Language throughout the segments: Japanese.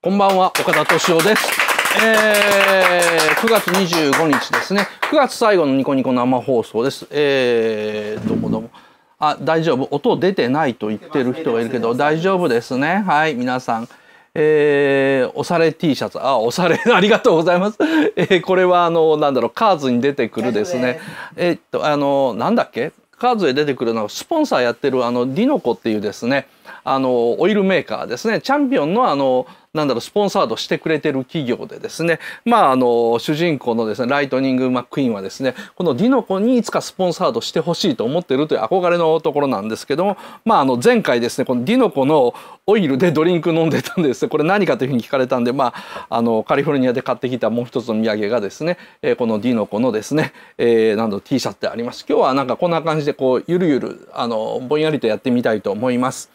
こんばんは、岡田敏夫です。えー、9月25日ですね。9月最後のニコニコ生放送です。えー、どうもどうも。あ、大丈夫。音出てないと言ってる人がいるけど、大丈夫ですね。はい、皆さん。えー、おされ T シャツ。あ、おされ、ありがとうございます。えー、これは、あの、なんだろう、カーズに出てくるですね。えー、っと、あの、なんだっけカーズへ出てくるのは、スポンサーやってる、あの、ディノコっていうですね、あのオイルメーカーですねチャンピオンのあのなんだろうスポンサードしてくれてる企業でですねまああの主人公のですねライトニング・マックイーンはですねこのディノコにいつかスポンサードしてほしいと思ってるという憧れのところなんですけどもまああの前回ですねこのディノコのオイルでドリンク飲んでたんですこれ何かというふうに聞かれたんでまああのカリフォルニアで買ってきたもう一つの土産がですね、えこのディノコのですね、えなんだ T シャツであります今日はなんかこんな感じでこうゆるゆるあのぼんやりとやってみたいと思います。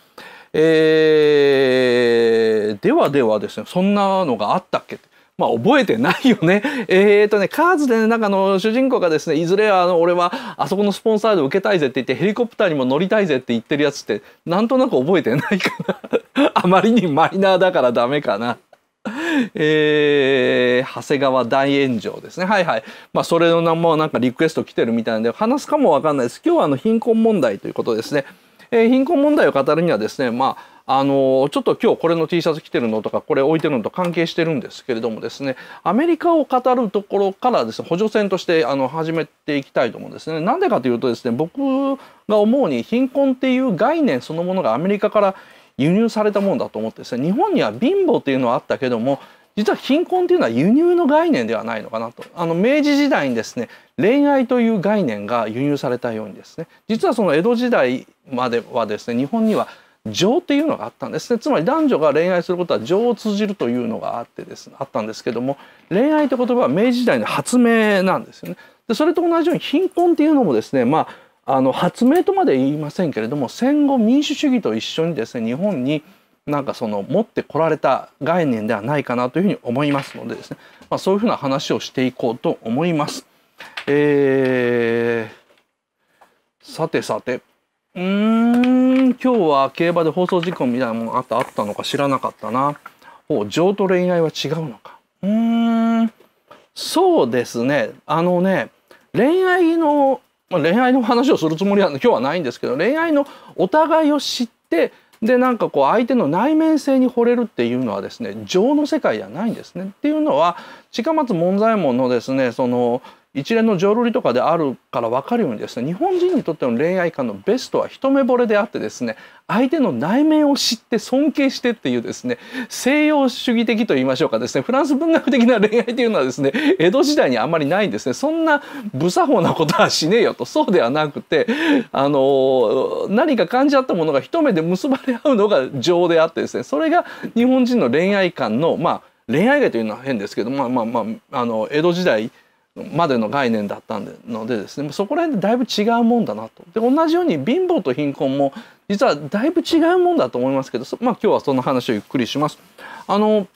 えー、ではではですね、そんなのがあったっけまあ、覚えてないよね。えっ、ー、とね、カーズでね、なんかあの主人公がですね、いずれあの、俺はあそこのスポンサーで受けたいぜって言って、ヘリコプターにも乗りたいぜって言ってるやつって、なんとなく覚えてないかな。あまりにマイナーだからダメかな。えー、長谷川大炎上ですね。はいはい。まあ、それの名もなんかリクエスト来てるみたいなんで、話すかもわかんないです。今日はあの、貧困問題ということですね。えー、貧困問題を語るにはですね、まああのちょっと今日これの T シャツ着てるのとかこれ置いてるのと関係してるんですけれどもですねアメリカを語るところからですね補助線としてあの始めていきたいと思うんですね。なんでかというとですね僕が思うに貧困っていう概念そのものがアメリカから輸入されたものだと思ってですね日本には貧乏っていうのはあったけども実は貧困というのは輸入の概念ではないのかなとあの明治時代にですね恋愛という概念が輸入されたようにですね実はその江戸時代まではですね日本には情っていうのがあったんですねつまり男女が恋愛することは情を通じるというのがあってです、ね、あったんですけども恋愛という言葉は明治時代の発明なんですよね。でそれと同じように貧困っていうのもですねまああの発明とまで言いませんけれども戦後民主主義と一緒にですね日本になんかその持ってこられた概念ではないかなというふうに思いますのでですね、まあ、そういうふうな話をしていこうと思います。えー、さてさてうーん今日は競馬で放送事故みたいなものあったあったのか知らなかったな。お情と恋愛は違うのか。うーんそうですねあのね恋愛の、まあ、恋愛の話をするつもりは今日はないんですけど恋愛のお互いを知ってでなんかこう相手の内面性に惚れるっていうのはですね情の世界じゃないんですね。っていうのは近松門左衛門のですねその一連の浄瑠璃とかであるから分かるようにですね日本人にとっての恋愛観のベストは一目惚れであってですね相手の内面を知って尊敬してっていうですね西洋主義的と言いましょうかですねフランス文学的な恋愛というのはですね江戸時代にあんまりないんですねそんな無作法なことはしねえよとそうではなくてあの何か感じ合ったものが一目で結ばれ合うのが情であってですねそれが日本人の恋愛観のまあ恋愛外というのは変ですけどまあまあまああの江戸時代までの概念だったのでですねそこら辺でだいぶ違うもんだなと。で同じように貧乏と貧困も実はだいぶ違うもんだと思いますけど、まあ、今日はその話をゆっくりします。あの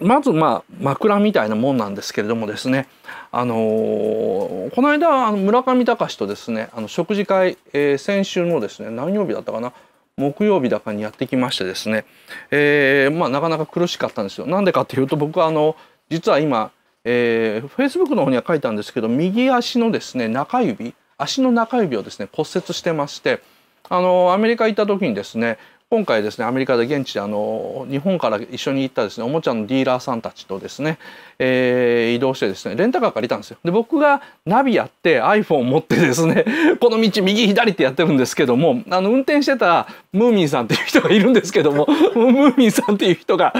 まずまあ枕みたいなもんなんですけれどもですね、あのー、この間村上隆とですねあの食事会、えー、先週のですね何曜日だったかな木曜日だかにやってきましてですね、えー、まあなかなか苦しかったんですよ。なんでかっていうと僕はあの実は今えー、Facebook の方には書いたんですけど右足のですね中指足の中指をですね骨折してましてあのアメリカ行った時にですね今回ですねアメリカで現地であの日本から一緒に行ったですねおもちゃのディーラーさんたちとですね、えー、移動してですねレンタカー借りたんですよ。で僕がナビやって iPhone 持ってですね この道右左ってやってるんですけどもあの運転してたムーミンさんっていう人がいるんですけども ムーミンさんっていう人が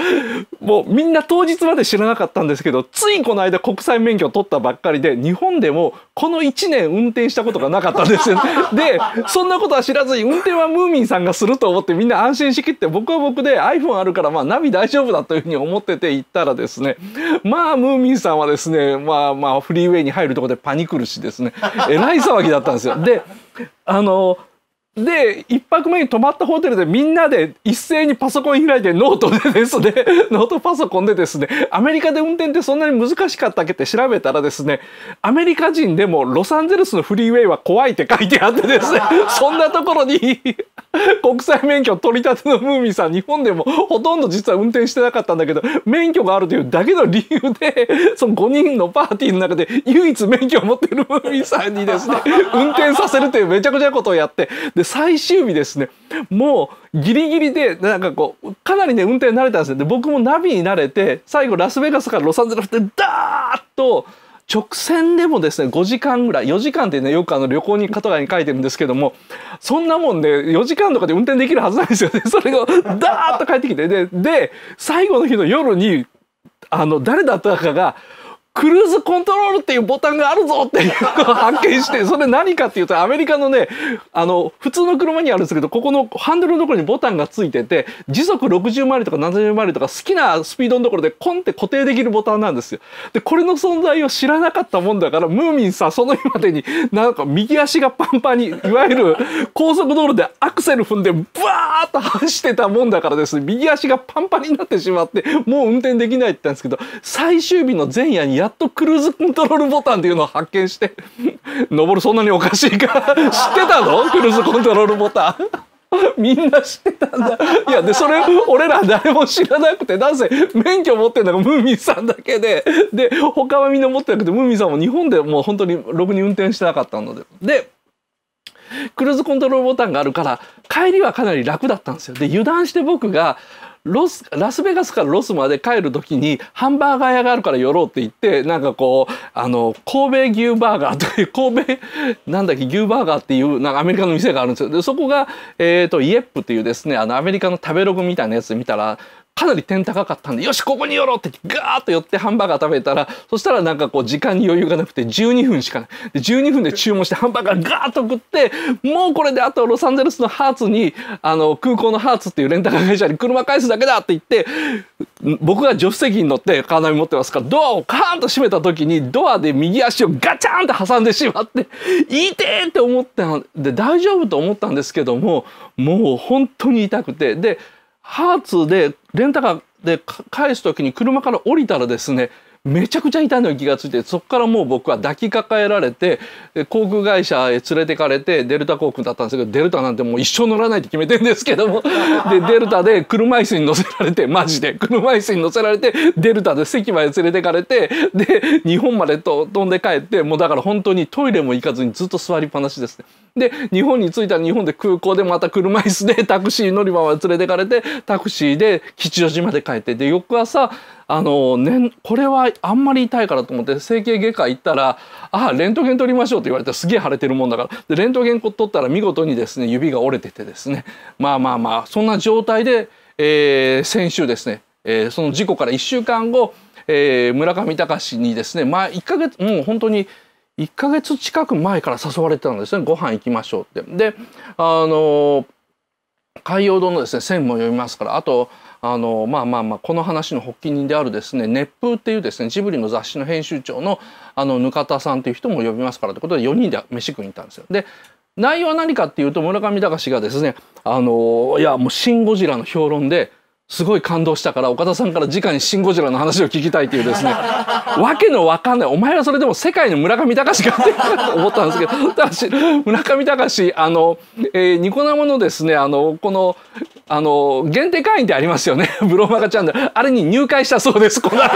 もうみんな当日まで知らなかったんですけどついこの間国際免許取ったばっかりで日本でもこの1年運転したことがなかったんですよ。でそんなことは知らずに運転はムーミンさんがすると思ってみんな安心しきって僕は僕で iPhone あるからまあナビ大丈夫だというふうに思ってて行ったらですねまあムーミンさんはですねまあまあフリーウェイに入るとこでパニクるしですねえらい騒ぎだったんですよ。であので、一泊目に泊まったホテルでみんなで一斉にパソコン開いてノートでですね、ノートパソコンでですね、アメリカで運転ってそんなに難しかったっけって調べたらですね、アメリカ人でもロサンゼルスのフリーウェイは怖いって書いてあってですね、そんなところに国際免許取り立てのムーミンさん、日本でもほとんど実は運転してなかったんだけど、免許があるというだけの理由で、その5人のパーティーの中で唯一免許を持っているムーミンさんにですね、運転させるというめちゃくちゃなことをやって、で最終日ですねもうギリギリでなんかこうかなりね運転慣れたんですよで僕もナビに慣れて最後ラスベガスからロサンゼルスでダーッと直線でもですね5時間ぐらい4時間ってねよくあの旅行に方がに書いてるんですけどもそんなもんで、ね、4時間とかで運転できるはずなんですよね それがダーッと帰ってきてでで最後の日の夜にあの誰だったかがクルーズコントロールっていうボタンがあるぞっていうのを発見して、それ何かっていうと、アメリカのね、あの、普通の車にあるんですけど、ここのハンドルのところにボタンがついてて、時速60マイルとか70マイルとか好きなスピードのところでコンって固定できるボタンなんですよ。で、これの存在を知らなかったもんだから、ムーミンさん、その日までになんか右足がパンパンに、いわゆる高速道路でアクセル踏んで、バーッと走ってたもんだからですね、右足がパンパンになってしまって、もう運転できないって言ったんですけど、最終日の前夜にややっとクルーズコントロールボタンっていうのを発見して、登るそんなにおかしいか 知ってたのクルーズコントロールボタン。みんな知ってたんだ。いや、で、それ、俺ら誰も知らなくて、なんせ、免許持ってんのがムーミンさんだけで、で、他はみんな持ってなくて、ムーミンさんも日本でもう本当に、ろくに運転してなかったので。で、クルーズコントロールボタンがあるから、帰りはかなり楽だったんですよ。で、油断して僕が、ロスラスベガスからロスまで帰る時にハンバーガー屋があるから寄ろうって言ってなんかこうあの神戸牛バーガーという 神戸なんだっけ牛バーガーっていうなんかアメリカの店があるんですよでそこが、えーと、とイエップっていうですねあのアメリカの食べログみたいなやつ見たらかなり点高かったんで、よし、ここに寄ろうってガーッと寄ってハンバーガー食べたら、そしたらなんかこう時間に余裕がなくて12分しかない。で、12分で注文してハンバーガーガーッと食って、もうこれであとロサンゼルスのハーツに、あの、空港のハーツっていうレンタカー会社に車返すだけだって言って、僕が助手席に乗ってカーナビ持ってますからドアをカーンと閉めた時にドアで右足をガチャンって挟んでしまって「痛え!」って思ったんで大丈夫と思ったんですけどももう本当に痛くてでハーツでレンタカーで返す時に車から降りたらですねめちゃくちゃ痛いのに気がついてそこからもう僕は抱きかかえられて航空会社へ連れてかれてデルタ航空だったんですけどデルタなんてもう一生乗らないって決めてるんですけども でデルタで車椅子に乗せられてマジで車椅子に乗せられてデルタで席まで連れてかれてで日本までと飛んで帰ってもうだから本当にトイレも行かずにずっと座りっぱなしですね。で日本に着いたら日本で空港でまた車椅子でタクシー乗り場まで連れてかれてタクシーで吉祥寺まで帰ってで翌朝あの、ね、これはあんまり痛いからと思って整形外科行ったら「あレントゲン取りましょう」って言われてすげえ腫れてるもんだからでレントゲン取ったら見事にですね指が折れててですねまあまあまあそんな状態で、えー、先週ですね、えー、その事故から1週間後、えー、村上隆にですねまあ1ヶ月もう本当に1ヶ月近く前から誘われてたんですねご飯行きましょうって。であの海洋堂のですね線も読みますからあとあのまあまあまあこの話の発起人であるですね熱風っていうですねジブリの雑誌の編集長のあの額田さんという人も呼びますからということで4人で飯食いに行ったんですよ。で内容は何かっていうと村上隆がですね「あのいやもうシン・ゴジラ」の評論で「すごい感動したから岡田さんから直に「シン・ゴジラ」の話を聞きたいというですね わけのわかんないお前はそれでも世界の村上隆かって思ったんですけどただし村上隆あの、えー、ニコ生のですねあのこのあの限定会員ってありますよね ブロマガチャンネルあれに入会したそうですこの間。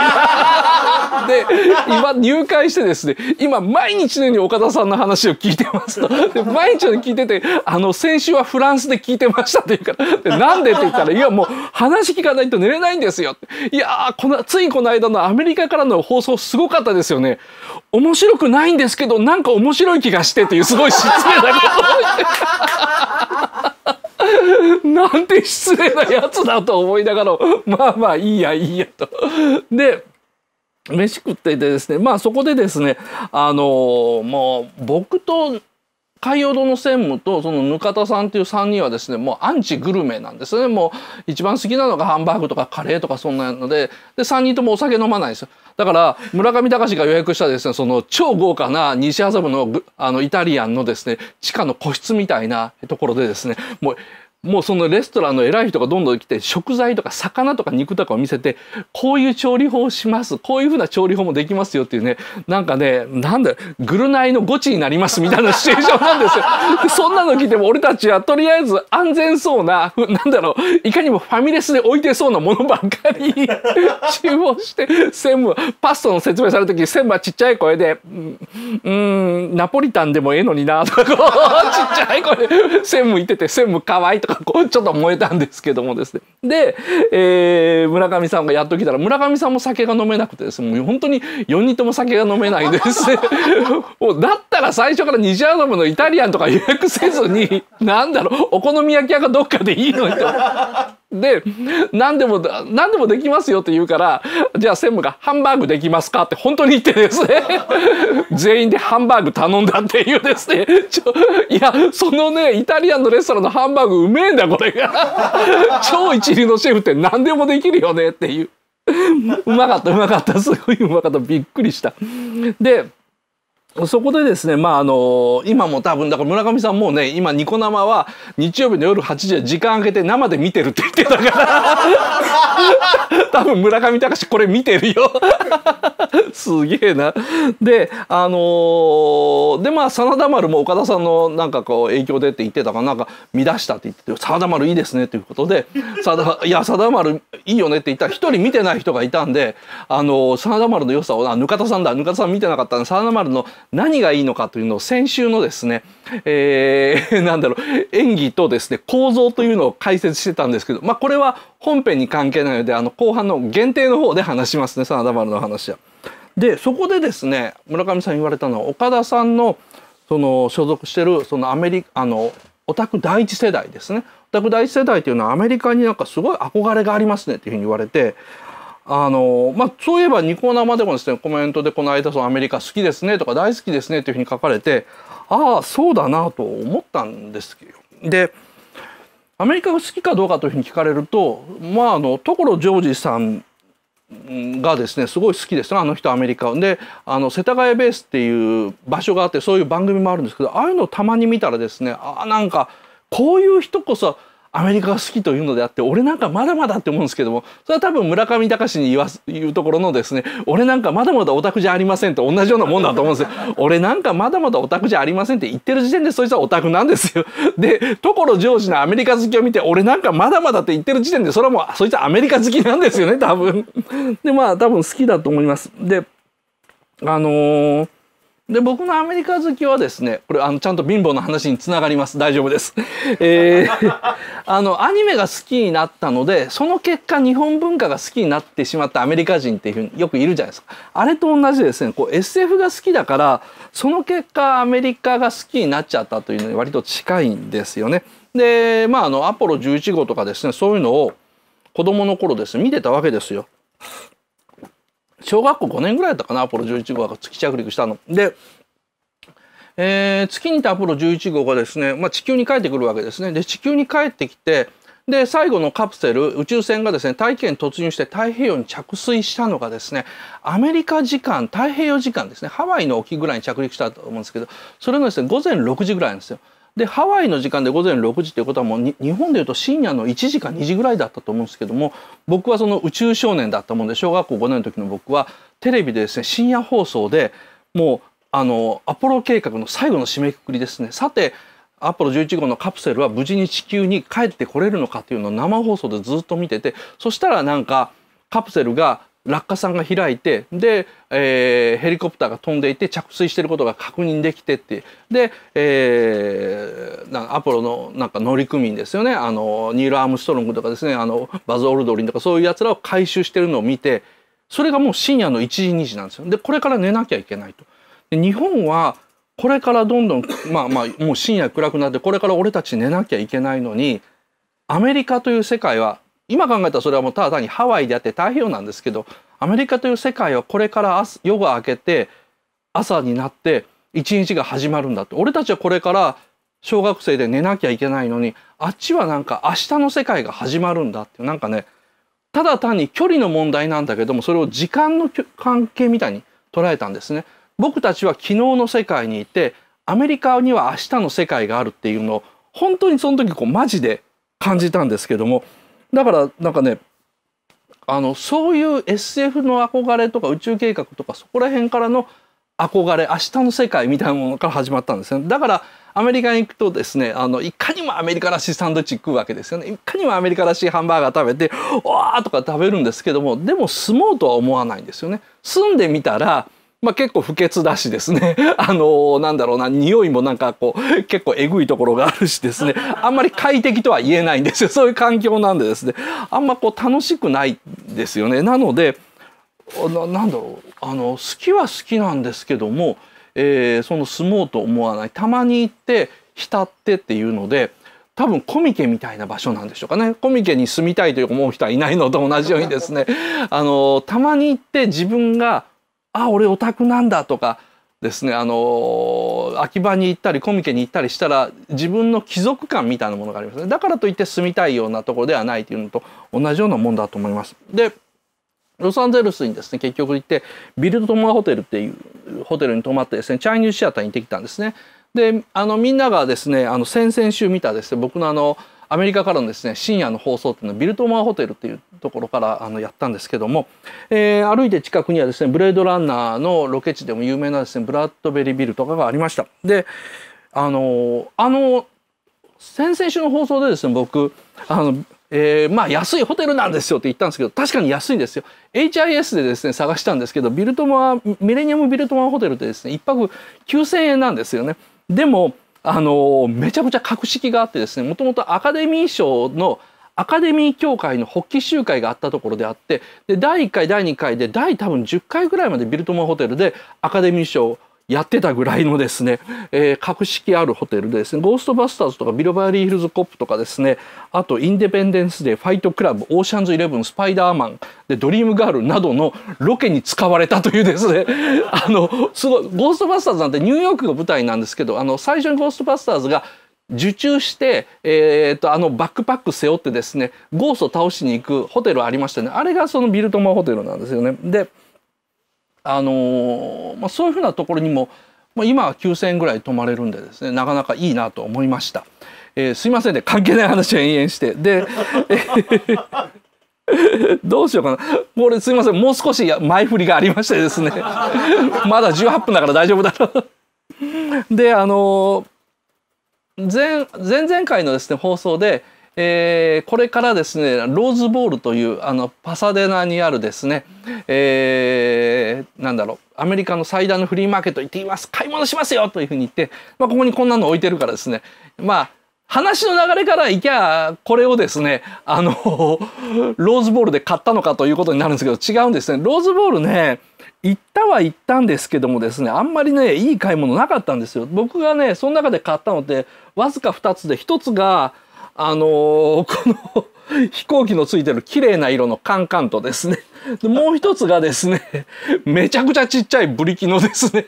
で今入会してですね今毎日のように岡田さんの話を聞いてますと毎日のように聞いててあの先週はフランスで聞いてましたって言うからでなんでって言ったらいやもう話話聞かないと寝れないんですよ。いやー、この、ついこの間のアメリカからの放送すごかったですよね。面白くないんですけど、なんか面白い気がしてっていうすごい失礼なことなんて失礼なやつだと思いながら、まあまあいいやいいやと。で、飯食っていてですねまあそこでですねあのー、もう僕と海洋堂の専務とそのぬかたさんっていう3人はですねもうアンチグルメなんですねもう一番好きなのがハンバーグとかカレーとかそんなのでで3人ともお酒飲まないんですよだから村上隆が予約したですねその超豪華な西麻布のあのイタリアンのですね地下の個室みたいなところでですねもうもうそのレストランの偉い人がどんどん来て食材とか魚とか肉とかを見せてこういう調理法をしますこういうふうな調理法もできますよっていうねなんかねなんだぐるなのゴチになりますみたいなシチュエーションなんですよ。そんなの聞いても俺たちはとりあえず安全そうななんだろういかにもファミレスで置いてそうなものばっかり 注文して専務パストの説明された時専務はちっちゃい声で「うんナポリタンでもええのにな」とかちっちゃい声で専務いてて専務かわいいとか。こうちょっと燃えたんですけどもですねで、えー、村上さんがやっと来たら村上さんも酒が飲めなくてですもう本当に4人とも酒が飲めないですね もうだったら最初から西麻ムのイタリアンとか予約せずに何だろうお好み焼き屋がどっかでいいのにと。で何でも何でもできますよって言うからじゃあ専務が「ハンバーグできますか?」って本当に言ってですね 全員でハンバーグ頼んだっていうですねちょいやそのねイタリアンのレストランのハンバーグうめえんだこれが超一流のシェフって何でもできるよねっていううまかったうまかったすごいうまかったびっくりした。でそこでですね、まあ、あの、今も多分、だから村上さんもうね、今ニコ生は日曜日の夜8時は時間あけて生で見てるって言ってたから、多分村上隆これ見てるよ すげえな。で、あのー、で、まあ、真田丸も岡田さんのなんかこう影響でって言ってたから、なんか見出したって言ってて、真田丸いいですねっていうことで、真田、いや、真田丸いいよねって言ったら、一人見てない人がいたんで、あのー、真田丸の良さを、あ、ぬかたさんだ、ぬかたさん見てなかったんで、真田丸の何がいいのかというのを先週のですね、えー、なんだろう、演技とですね、構造というのを解説してたんですけど、まあこれは本編に関係ないので、あの後半の限定の方で話しますね、真田丸の話は。で、そこでですね、村上さん言われたのは、岡田さんのその所属してる、そのアメリカ、あの、オタク第一世代ですね。オタク第一世代というのはアメリカになんかすごい憧れがありますねっていうふうに言われて、あのまあ、そういえばニコ生でもですねコメントでこの間そのアメリカ好きですねとか大好きですねというふうに書かれてああそうだなと思ったんですどでアメリカが好きかどうかというふうに聞かれるとまああの所ジョージさんがですねすごい好きですあの人アメリカであの世田谷ベースっていう場所があってそういう番組もあるんですけどああいうのをたまに見たらですねああなんかこういう人こそアメリカが好きというのであって俺なんかまだまだって思うんですけどもそれは多分村上隆に言わ言うところのですね俺なんかまだまだオタクじゃありませんと同じようなもんだと思うんですよ 俺なんかまだまだオタクじゃありませんって言ってる時点でそいつはオタクなんですよ で所ジョージのアメリカ好きを見て俺なんかまだまだって言ってる時点でそれはもうそいつはアメリカ好きなんですよね多分でまあ多分好きだと思いますであのーで僕のアメリカ好きはですねこれあのちゃんと貧乏の話につながります大丈夫です、えー、あのアニメが好きになったのでその結果日本文化が好きになってしまったアメリカ人っていうふうによくいるじゃないですかあれと同じですねこう SF が好きだからその結果アメリカが好きになっちゃったというのに割と近いんですよね。でまああのアポロ11号とかですねそういうのを子供の頃ですね見てたわけですよ。小学校5年ぐらいだったかな、アポロ11号が月着陸したの。で、えー、月にいたアポロ11号がですね、まあ、地球に帰ってくるわけですね。で、地球に帰ってきて、で、最後のカプセル、宇宙船がですね、大気圏突入して太平洋に着水したのがですね、アメリカ時間、太平洋時間ですね、ハワイの沖ぐらいに着陸したと思うんですけど、それがですね、午前6時ぐらいなんですよ。でハワイの時間で午前6時ということはもう日本でいうと深夜の1時か2時ぐらいだったと思うんですけども僕はその宇宙少年だったもんで小学校5年の時の僕はテレビでですね深夜放送でもうあのアポロ計画の最後の締めくくりですねさてアポロ11号のカプセルは無事に地球に帰ってこれるのかというのを生放送でずっと見ててそしたらなんかカプセルが落下傘が開いてで、えー、ヘリコプターが飛んでいて着水していることが確認できてってで、えー、なアポロのなんか乗組員ですよねあのニール・アームストロングとかですねあのバズ・オルドリンとかそういうやつらを回収しているのを見てそれがもう深夜の1時2時なんですよ。でこれから寝なきゃいけないと。で日本はこれからどんどんまあまあもう深夜暗くなってこれから俺たち寝なきゃいけないのにアメリカという世界は今考えたらそれはもうただ単にハワイであって太平洋なんですけどアメリカという世界はこれから夜が明けて朝になって一日が始まるんだって俺たちはこれから小学生で寝なきゃいけないのにあっちはなんか明日の世界が始まるんだってなんかねただ単に距離の問題なんだけどもそれを時間の関係みたいに捉えたんですね。僕たちは昨日の世界にいてアメリカには明日の世界があるっていうのを本当にその時こうマジで感じたんですけどもだからなんかねあのそういう SF の憧れとか宇宙計画とかそこら辺からの憧れ明日の世界みたいなものから始まったんですよだからアメリカに行くとですねあのいかにもアメリカらしいサンドイッチ食うわけですよねいかにもアメリカらしいハンバーガー食べて「わあ!」とか食べるんですけどもでも住もうとは思わないんですよね。住んでみたらまあ、結構不潔だしですね あのー、なんだろうな匂いもなんかこう結構えぐいところがあるしですねあんまり快適とは言えないんですよ そういう環境なんでですねあんまこう楽しくないですよね。なのでななんだろうあの好きは好きなんですけども、えー、その住もうと思わないたまに行って浸ってっていうので。多分コミケみたいな場所なんでしょうかねコミケに住みたいという思う人はいないのと同じようにですねあのたまに行って自分があ俺オタクなんだとかですねあの秋葉に行ったりコミケに行ったりしたら自分の貴族感みたいなものがありますねだからといって住みたいようなところではないというのと同じようなもんだと思います。でロサンゼルスにですね結局行ってビルドトモアホテルっていうホテルに泊まってですねチャイニーズシアターに行ってきたんですね。であのみんながですねあの先々週見たですね僕のあのアメリカからのですね深夜の放送っていうのはビルトマーホテルっていうところからあのやったんですけども、えー、歩いて近くにはですねブレードランナーのロケ地でも有名なですねブラッドベリービルとかがありました。であのあの先々週の放送でですね僕あのえー、まあ安いホテルなんですよって言ったんですけど確かに安いですよ HIS でですね探したんですけどビルトマミレニアムビルトマーホテルってですね1泊9,000円なんですよねでもあのめちゃくちゃ格式があってですねもともとアカデミー賞のアカデミー協会の発起集会があったところであってで第1回第2回で第多分10回ぐらいまでビルトモンホテルでアカデミー賞やってたぐらいのですね、えー、格式あるホテルでですね、ゴーストバスターズとかビロバーリーヒルズコップとかですね、あとインデペンデンスデー、ファイトクラブ、オーシャンズイレブン、スパイダーマン、でドリームガールなどのロケに使われたというですね、あの、すごい、ゴーストバスターズなんてニューヨークの舞台なんですけど、あの、最初にゴーストバスターズが受注して、えー、っとあのバックパック背負ってですねゴースト倒しに行くホテルありましたねあれがそのビルトマホテルなんですよね。であのまあ、そういうふうなところにも、まあ、今は9,000円ぐらい泊まれるんでですねなかなかいいなと思いました。えー、すいませんね関係ない話を延々してで、どうしようかな。これすいません。もう少し前振りがありましてですね。まだ18分だから大丈夫だろうで、あの前、前々回のですね、放送で、えー、これからですねローズボールというあのパサデナにあるですね、えー、なんだろうアメリカの最大のフリーマーケット行っています買い物しますよというふうに言って、まあ、ここにこんなの置いてるからですねまあ話の流れからいきゃこれをですねあのローズボールで買ったのかということになるんですけど違うんですねローズボールね行ったは行ったんですけどもですねあんまりねいい買い物なかったんですよ僕がねその中で買ったのってわずか2つで1つがあのー、この飛行機のついてる綺麗な色のカンカンとですねでもう一つがですねめちゃくちゃちっちゃいブリキのですね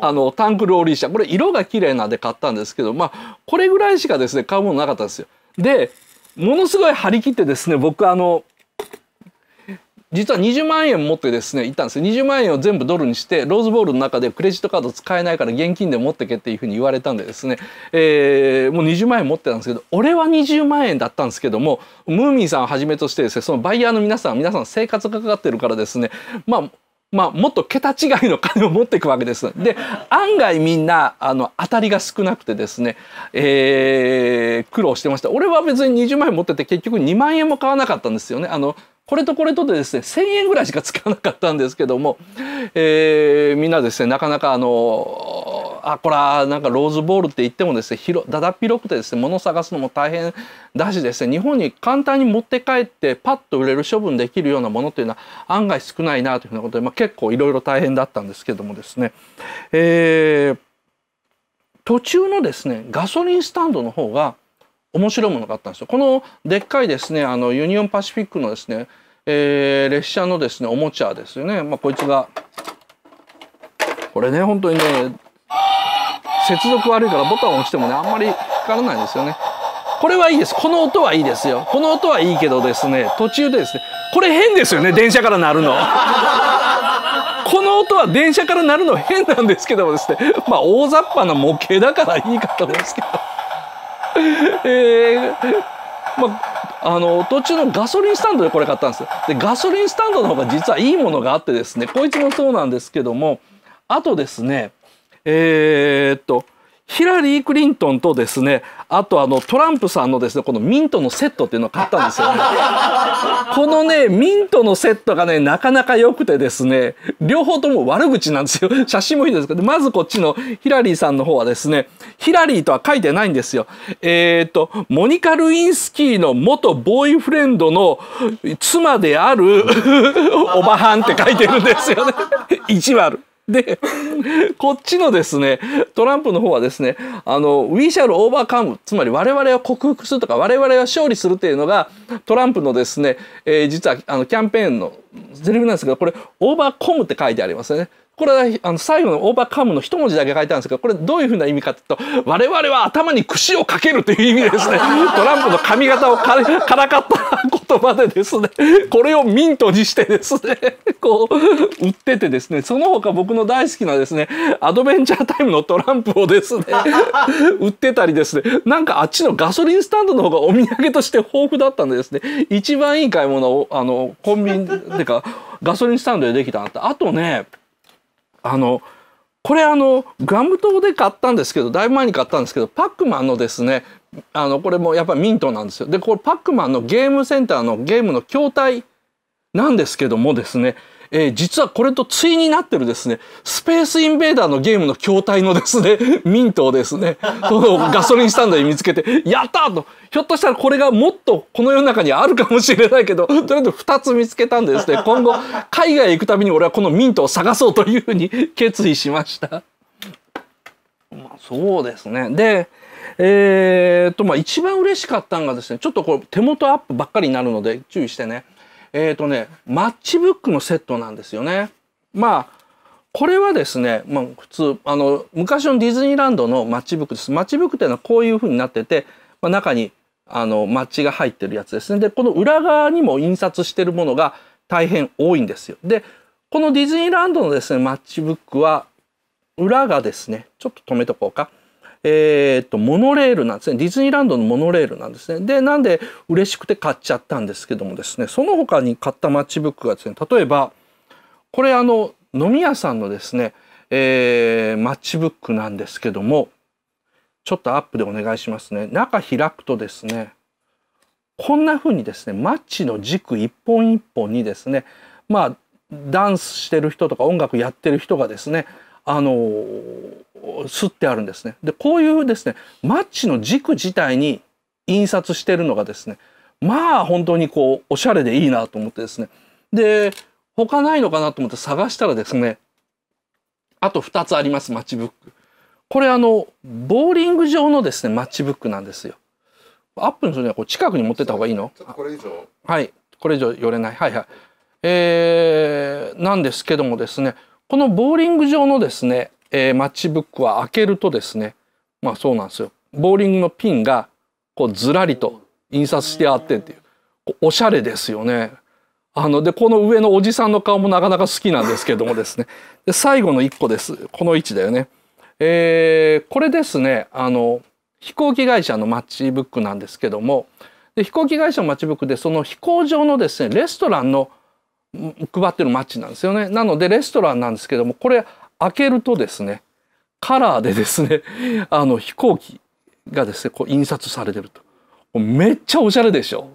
あのタンクローリー車これ色が綺麗なんで買ったんですけどまあこれぐらいしかですね買うものなかったんですよ。でものすごい張り切ってですね僕あの実は20万円持ってですね行ったんですよ20万円を全部ドルにしてローズボールの中でクレジットカード使えないから現金で持ってけっていうふうに言われたんでですね、えー、もう20万円持ってたんですけど俺は20万円だったんですけどもムーミンさんをはじめとしてですねそのバイヤーの皆さん皆さん生活がかかってるからですねまあまあ、もっと桁違いの金を持っていくわけです。で案外みんなあの当たりが少なくてですね、えー、苦労してました俺は別に20万円持ってて結局2万円も買わなかったんですよね。あのこれとこれとでですね1,000円ぐらいしか使わなかったんですけども、えー、みんなですねなかなかあのあこれはなんかローズボールって言ってもですね広だだっ広くてですね物探すのも大変だしですね日本に簡単に持って帰ってパッと売れる処分できるようなものというのは案外少ないなというふうなことで、まあ、結構いろいろ大変だったんですけどもですね、えー、途中のですねガソリンスタンドの方が面白いものがあったんですよ。このでっかいですね、あのユニオンパシフィックのですね、えー、列車のですね、おもちゃですよね。まあ、こいつが、これね、本当にね、接続悪いからボタンを押してもね、あんまり光らないんですよね。これはいいです。この音はいいですよ。この音はいいけどですね、途中でですね、これ変ですよね、電車から鳴るの。この音は電車から鳴るの変なんですけどもですね、まあ大雑把な模型だからいいかと思うんですけど。えー、まあの途中のガソリンスタンドでこれ買ったんですでガソリンスタンドの方が実はいいものがあってですねこいつもそうなんですけどもあとですねえー、っとヒラリー・クリントンとですねあとあのトランプさんのですねこのミントのセットっていうのを買ったんですよ、ね、このねミントのセットがねなかなか良くてですね両方とも悪口なんですよ 写真もいいんですけどまずこっちのヒラリーさんの方はですねヒラリーとは書いてないんですよえっ、ー、とモニカ・ルインスキーの元ボーイフレンドの妻である おばはんって書いてるんですよね意地悪で、こっちのですね、トランプの方はですね、あの、we shall overcome、つまり我々は克服するとか、我々は勝利するっていうのが、トランプのですね、えー、実はあのキャンペーンのセリフなんですけど、これ、オーバーコムって書いてありますよね。これはあの最後のオーバーカムの一文字だけ書いてあるんですけど、これどういうふうな意味かというと、我々は頭に櫛をかけるという意味ですね。ト ランプの髪型をからかった言葉でですね、これをミントにしてですね、こう、売っててですね、その他僕の大好きなですね、アドベンチャータイムのトランプをですね、売ってたりですね、なんかあっちのガソリンスタンドの方がお土産として豊富だったんでですね、一番いい買い物を、あの、コンビニ、てか、ガソリンスタンドでできたなって。あとね、あのこれあのガム島で買ったんですけどだいぶ前に買ったんですけどパックマンのですねあのこれもやっぱりミントなんですよ。でこれパックマンのゲームセンターのゲームの筐体なんですけどもですねえー、実はこれと対になってるですね、スペースインベーダーのゲームの筐体のですね、ミントをですね、そのガソリンスタンドに見つけて、やったと、ひょっとしたらこれがもっとこの世の中にあるかもしれないけど、とりあえず2つ見つけたんでですね、今後、海外へ行くたびに俺はこのミントを探そうというふうに 決意しました。まあ、そうですね。で、えー、っと、まあ一番嬉しかったのがですね、ちょっとこれ手元アップばっかりになるので注意してね。えっ、ー、とね、マッチブックのセットなんですよね。まあ、これはですね、まあ、普通、あの、昔のディズニーランドのマッチブックです。マッチブックっていうのはこういう風になってて、まあ、中に、あの、マッチが入ってるやつですね。で、この裏側にも印刷してるものが大変多いんですよ。で、このディズニーランドのですね、マッチブックは、裏がですね、ちょっと止めとこうか。えー、とモノレールなんですねディズニーランドのモノレールなんですねでなんで嬉しくて買っちゃったんですけどもですねその他に買ったマッチブックがですね例えばこれあの飲み屋さんのですね、えー、マッチブックなんですけどもちょっとアップでお願いしますね中開くとですねこんな風にですねマッチの軸一本一本にですねまあダンスしてる人とか音楽やってる人がですねあの吸ってあるんですね。でこういうですねマッチの軸自体に印刷してるのがですねまあ本当にこうおしゃれでいいなと思ってですねで他ないのかなと思って探したらですねあと2つありますマッチブック。これあのボーリング場のですねマッチブックなんですよ。アップルのにはこう近くに持ってた方がいいのこれ以上はいこれ以上寄れないはいはい。えー、なんですけどもですねこのボーリング場のですね、えー、マッチブックは開けるとですね、まあそうなんですよ。ボーリングのピンがこうずらりと印刷してあってっていう、うおしゃれですよね。あの、で、この上のおじさんの顔もなかなか好きなんですけどもですね。で、最後の1個です。この位置だよね。えー、これですね、あの、飛行機会社のマッチブックなんですけども、で飛行機会社のマッチブックでその飛行場のですね、レストランの配ってるマッチなんですよね。なのでレストランなんですけどもこれ開けるとですねカラーでですね あの飛行機がですねこう印刷されてるとめっちゃおしゃれでしょ。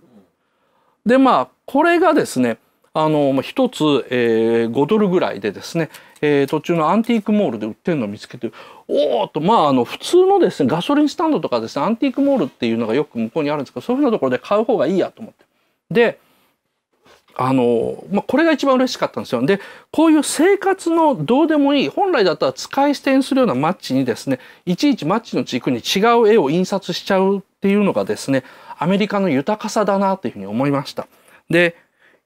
でまあこれがですねあの1つ、えー、5ドルぐらいでですね、えー、途中のアンティークモールで売ってるのを見つけておおとまああの普通のですねガソリンスタンドとかですねアンティークモールっていうのがよく向こうにあるんですけどそういうふうなところで買う方がいいやと思って。であの、まあ、これが一番嬉しかったんですよ。で、こういう生活のどうでもいい、本来だったら使い捨てにするようなマッチにですね、いちいちマッチの軸に違う絵を印刷しちゃうっていうのがですね、アメリカの豊かさだなというふうに思いました。で、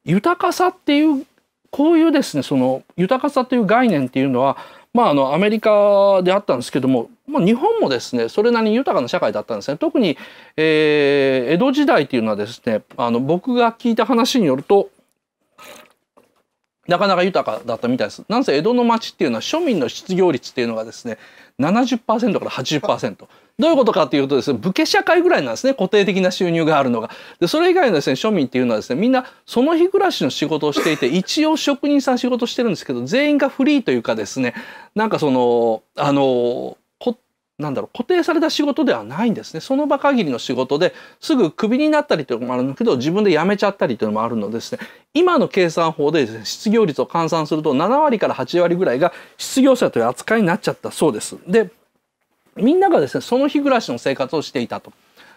豊かさっていう、こういうですね、その豊かさという概念っていうのは、まあ、あのアメリカであったんですけども、まあ、日本もですねそれなりに豊かな社会だったんですね特に、えー、江戸時代というのはですねあの僕が聞いた話によるとなかなか豊かだったみたいです。なんせ江戸の町っていうのは庶民の失業率っていうのがですね、70%から80%。どういうことかっていうとですね、武家社会ぐらいなんですね、固定的な収入があるのが。で、それ以外のですね、庶民っていうのはですね、みんなその日暮らしの仕事をしていて、一応職人さん仕事してるんですけど、全員がフリーというかですね、なんかその、あの、なんだろう、固定された仕事ではないんですね。その場限りの仕事ですぐクビになったりというのもあるんだけど、自分で辞めちゃったりというのもあるのですね、今の計算法で、ね、失業率を換算すると7割から8割ぐらいが失業者という扱いになっちゃったそうです。で、みんながですね、その日暮らしの生活をしていたと。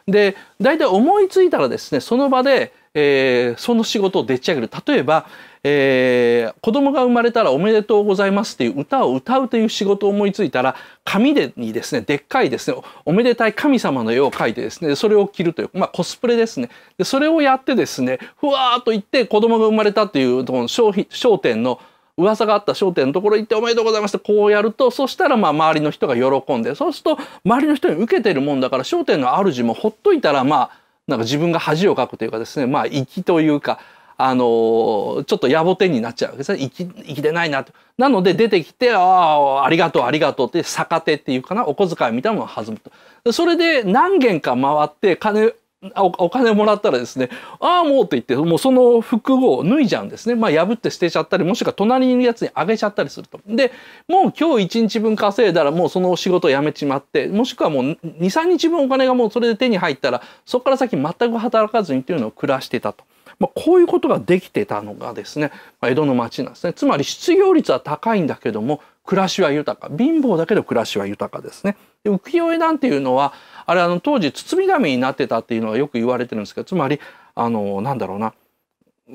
で、大体思いついたらですね、その場で、えー、その仕事をでっち上げる。例えば、えー、子供が生まれたらおめでとうございますっていう歌を歌うという仕事を思いついたら紙でにですねでっかいですねおめでたい神様の絵を描いてですねそれを着るという、まあ、コスプレですねでそれをやってですねふわーっと言って子供が生まれたというとこの商品商店の噂があった商店のところ行っておめでとうございますってこうやるとそしたらまあ周りの人が喜んでそうすると周りの人に受けてるもんだから商店の主もほっといたらまあなんか自分が恥をかくというかですねまあ粋というかあのー、ちょっと野暮手になっちゃうわけです生き生きてないなと。なので出てきて「ああありがとうありがとう」って逆手っていうかなお小遣いみたいなのを弾むと。それで何軒か回って金お金もらったらですね「ああもう」って言ってもうその服を脱いじゃうんですね、まあ、破って捨てちゃったりもしくは隣のやつにあげちゃったりすると。でもう今日1日分稼いだらもうその仕事を辞めちまってもしくはもう23日分お金がもうそれで手に入ったらそこから先全く働かずにというのを暮らしてたと。まあ、こういうことができてたのがですね、まあ、江戸の町なんですね。つまり失業率は高いんだけども暮らしは豊か貧乏だけど暮らしは豊かですね。で浮世絵なんていうのはあれあの当時包み紙になってたっていうのはよく言われてるんですけどつまりあのなんだろうな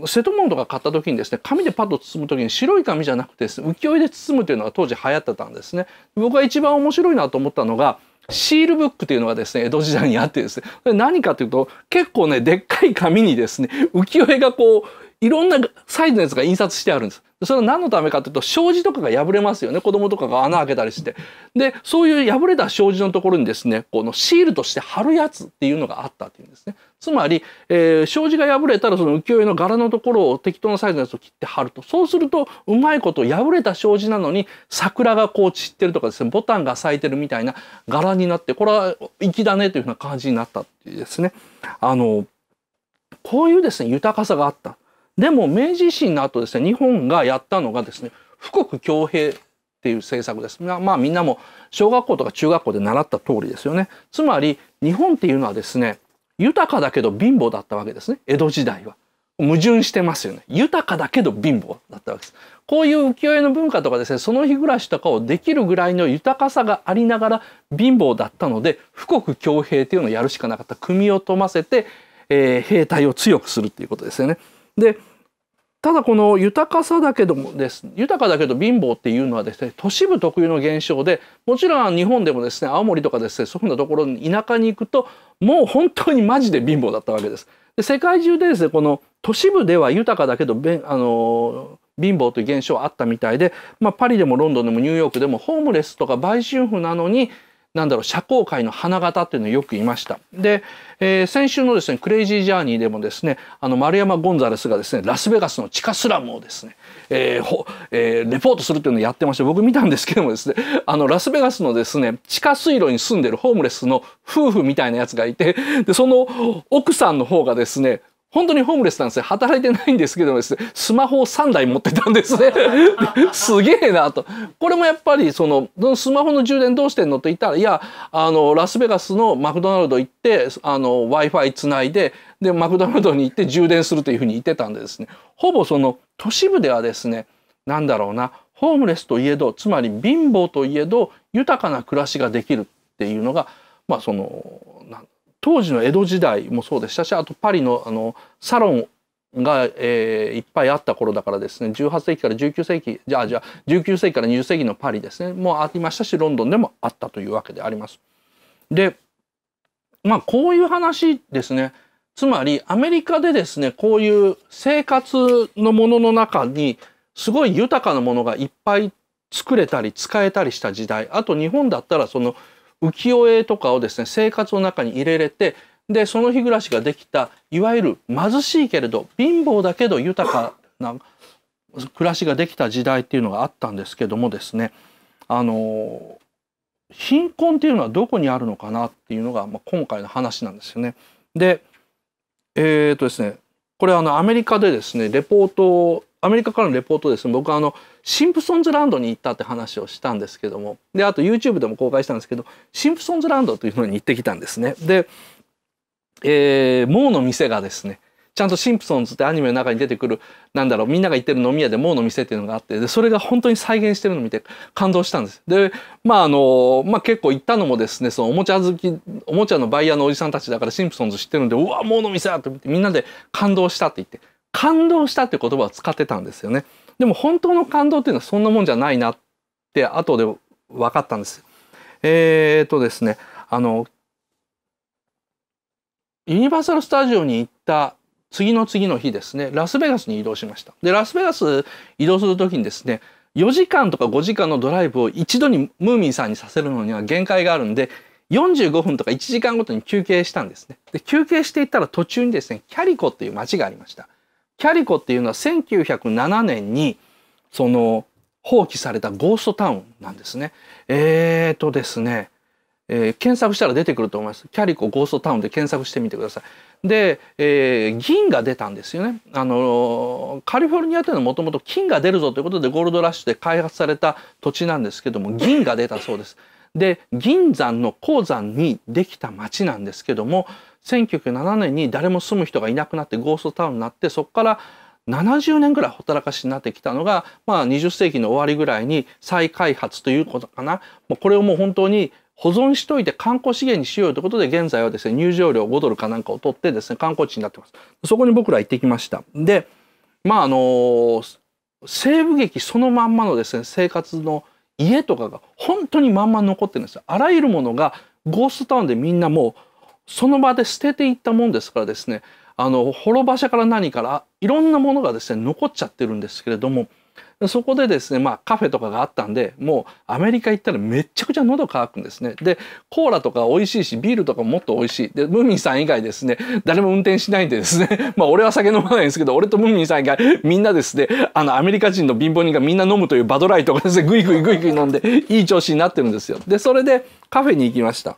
瀬戸物とか買った時にですね紙でパッと包む時に白い紙じゃなくて、ね、浮世絵で包むというのが当時流行ってたんですね。僕が一番面白いなと思ったのがシールブックというのがですね江戸時代にあってですね何かというと結構ねでっかい紙にですね浮世絵がこういろんなサイズのやつが印刷してあるんです。それは何のためかというと障子とかが破れますよね子供とかが穴開けたりしてでそういう破れた障子のところにですねこのシールとして貼るやつっていうのがあったっていうんですねつまり、えー、障子が破れたらその浮世絵の柄のところを適当なサイズのやつを切って貼るとそうするとうまいこと破れた障子なのに桜がこう散ってるとかですねボタンが咲いてるみたいな柄になってこれは粋だねというふうな感じになったっていうですねあのこういうですね豊かさがあったでも明治維新の後ですね日本がやったのがですね富国強兵っていう政策です。まあみんなも小学校とか中学校で習った通りですよね。つまり日本っていうのはですね豊かだけど貧乏だったわけですね江戸時代は。矛盾してますよね。豊かだけど貧乏だったわけです。こういう浮世絵の文化とかですね、その日暮らしとかをできるぐらいの豊かさがありながら貧乏だったので、富国強兵っていうのをやるしかなかった。組を富ませて、えー、兵隊を強くするっていうことですよね。でただこの豊かさだけどもです豊かだけど貧乏っていうのはですね都市部特有の現象でもちろん日本でもですね青森とかですねそういうふうなところに田舎に行くともう本当にマジで貧乏だったわけです。で世界中でですねこの都市部では豊かだけどあの貧乏という現象あったみたいで、まあ、パリでもロンドンでもニューヨークでもホームレスとか売春婦なのになんだろう、社交界の花形っていうのをよくいました。で、えー、先週のですね、クレイジージャーニーでもですね、あの、丸山ゴンザレスがですね、ラスベガスの地下スラムをですね、えーほえー、レポートするっていうのをやってまして、僕見たんですけどもですね、あの、ラスベガスのですね、地下水路に住んでるホームレスの夫婦みたいなやつがいて、で、その奥さんの方がですね、本当にホームレスなんですね。働いてないんですけどもですね、スマホを3台持ってたんですね。すげえなと。これもやっぱりその、スマホの充電どうしてんのって言ったら、いや、あの、ラスベガスのマクドナルド行って、あの、Wi-Fi つないで、で、マクドナルドに行って充電するというふうに言ってたんでですね、ほぼその、都市部ではですね、なんだろうな、ホームレスといえど、つまり貧乏といえど、豊かな暮らしができるっていうのが、まあその、当時の江戸時代もそうでしたしあとパリのあのサロンが、えー、いっぱいあった頃だからですね18世紀から19世紀じゃあじゃあ19世紀から20世紀のパリですねもありましたしロンドンでもあったというわけであります。でまあこういう話ですねつまりアメリカでですねこういう生活のものの中にすごい豊かなものがいっぱい作れたり使えたりした時代あと日本だったらその浮世絵とかをですね生活の中に入れれてでその日暮らしができたいわゆる貧しいけれど貧乏だけど豊かな暮らしができた時代っていうのがあったんですけどもですねあの貧困っていうのはどこにあるのかなっていうのが、まあ、今回の話なんですよね。でえー、とですねこれあのアメリカでですねレポートアメリカからのレポートですね僕はあのシンプソンズランドに行ったって話をしたんですけどもであと YouTube でも公開したんですけどシンプソンズランドというのに行ってきたんですね。で、えー、モーの店がですねちゃんとシンプソンズってアニメの中に出てくるなんだろうみんなが行ってる飲み屋でモーの店っていうのがあってでそれが本当に再現してるのを見て感動したんです。でまああの、まあ、結構行ったのもですねそのおもちゃ好きおもちゃのバイヤーのおじさんたちだからシンプソンズ知ってるんでうわモーの店だとみんなで感動したって言って。感動したって言葉を使ってたんですよね。でも本当の感動っていうのはそんなもんじゃないなって後で分かったんです。えー、とですね、あの、ユニバーサル・スタジオに行った次の次の日ですね、ラスベガスに移動しました。で、ラスベガス移動する時にですね、4時間とか5時間のドライブを一度にムーミンさんにさせるのには限界があるんで、45分とか1時間ごとに休憩したんですね。で、休憩していったら途中にですね、キャリコっていう街がありました。キャリコっていうのは1907年にその放棄されたゴーストタウンなんですね。えーとですね、えー、検索したら出てくると思います。キャリコゴーストタウンで検索してみてください。で、えー、銀が出たんですよね。あのカリフォルニアというのはもともと金が出るぞということでゴールドラッシュで開発された土地なんですけども銀が出たそうです。で銀山の鉱山にできた町なんですけども1907年に誰も住む人がいなくなってゴーストタウンになってそこから70年ぐらいほったらかしになってきたのが、まあ、20世紀の終わりぐらいに再開発ということかな。これをもう本当に保存しといて観光資源にしようということで現在はですね入場料5ドルかなんかを取ってですね観光地になってますそこに僕ら行ってきましたでまああの西部劇そのまんまのですね生活の家とかが本当にまんま残ってるんですあらゆるものがゴーストタウンでみんなもうその場で捨てていったもんですからですねあの滅場所から何からいろんなものがですね残っちゃってるんですけれどもそこでですねまあカフェとかがあったんでもうアメリカ行ったらめっちゃくちゃ喉乾くんですねでコーラとか美味しいしビールとかもっと美味しいでムーミンさん以外ですね誰も運転しないんでですね まあ俺は酒飲まないんですけど俺とムーミンさん以外みんなですねあのアメリカ人の貧乏人がみんな飲むというバドライトがですねグイグイグイグイ飲んでいい調子になってるんですよでそれでカフェに行きました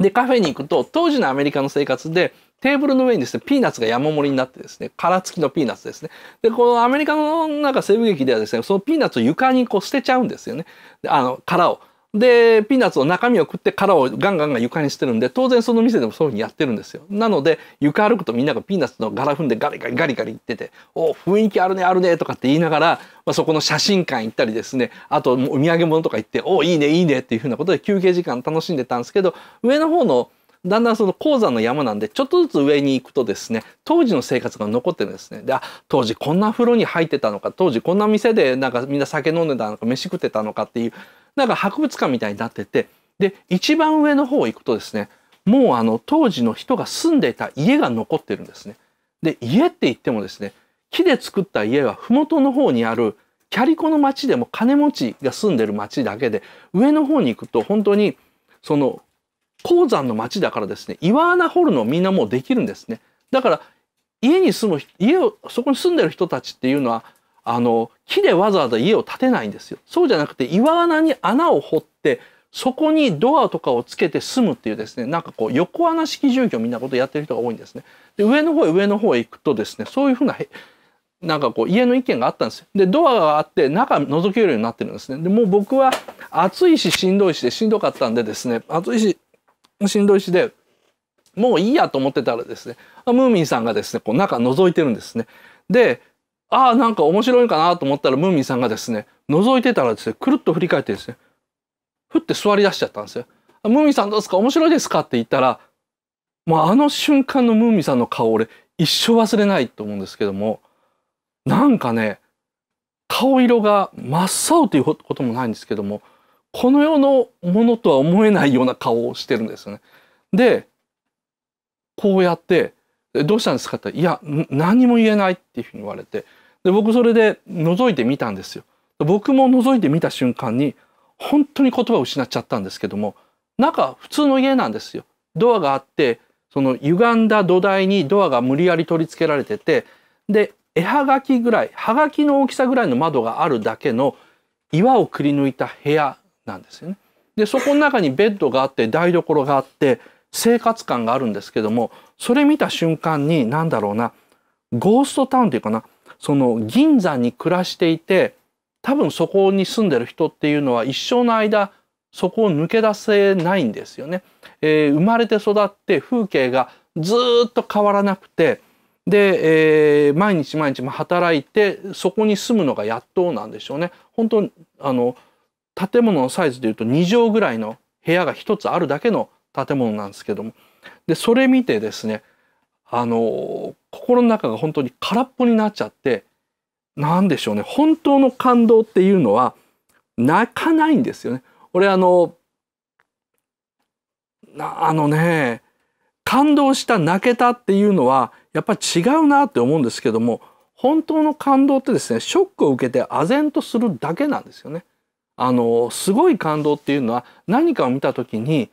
で、カフェに行くと、当時のアメリカの生活で、テーブルの上にですね、ピーナッツが山盛りになってですね、殻付きのピーナッツですね。で、このアメリカのなんか西部劇ではですね、そのピーナッツを床にこう捨てちゃうんですよね。あの、殻を。で、ピーナッツの中身を食って殻をガンガンガン床にしてるんで、当然その店でもそういうふうにやってるんですよ。なので、床歩くとみんながピーナッツの柄踏んでガリガリガリガリ言ってて、お雰囲気あるねあるねとかって言いながら、まあ、そこの写真館行ったりですね、あとお土産物とか行って、おいいねいいねっていうふうなことで休憩時間楽しんでたんですけど、上の方のだんだんその鉱山の山なんでちょっとずつ上に行くとですね当時の生活が残ってるんですねであ当時こんな風呂に入ってたのか当時こんな店でなんかみんな酒飲んでたのか飯食ってたのかっていうなんか博物館みたいになっててで一番上の方行くとですねもうあの当時の人が住んでいた家が残ってるんですね。で家って言ってもですね木で作った家は麓の方にあるキャリコの町でも金持ちが住んでる町だけで上の方に行くと本当にその鉱山の町だからですね岩穴掘るのみんなもうできるんですねだから家に住む家をそこに住んでる人たちっていうのはあの木でわざわざ家を建てないんですよそうじゃなくて岩穴に穴を掘ってそこにドアとかをつけて住むっていうですねなんかこう横穴式住居みんなことやってる人が多いんですねで上の方へ上の方へ行くとですねそういうふうななんかこう家の意見があったんですよ。でドアがあって中覗けるようになってるんですね。でもう僕は暑いししんどいしでしんどかったんでですね暑いししんどいしでもういいやと思ってたらですねムーミンさんがですねこう中覗いてるんですね。でああなんか面白いかなと思ったらムーミンさんがですね覗いてたらですねくるっと振り返ってですねふって座り出しちゃったんですよ。ムーミンさんどうですか面白いですかって言ったらもうあの瞬間のムーミンさんの顔俺一生忘れないと思うんですけどもなんかね顔色が真っ青ということもないんですけどもこの世のものとは思えないような顔をしてるんですよね。でこうやって「どうしたんですか?」って言ったら「いや何も言えない」っていうふうに言われてで僕それで覗いてみたんですよ。僕も覗いてみた瞬間に本当に言葉を失っちゃったんですけども中普通の家なんですよ。ドアがあってその歪んだ土台にドアが無理やり取り付けられててで絵はがきぐらいはがきの大きさぐらいの窓があるだけの岩をくり抜いた部屋なんですよね。でそこの中にベッドがあって台所があって生活感があるんですけどもそれ見た瞬間に何だろうなゴーストタウンというかなその銀山に暮らしていて多分そこに住んでる人っていうのは一生の間そこを抜け出せないんですよね。えー、生まれて育って風景がずっと変わらなくてで、えー、毎日毎日も働いてそこに住むのがやっとなんでしょうね。本当にあの建物のサイズでいうと2畳ぐらいの部屋が1つあるだけの建物なんですけどもでそれ見てですねあの心の中が本当に空っぽになっちゃって何でしょうね本当の感動っていうのは泣かないんですよね。俺あのあのね感動した泣けたっていうのはやっぱり違うなって思うんですけども本当の感動ってですねショックを受けて唖然とするだけなんですよね。あのすごい感動っていうのは何かを見た時に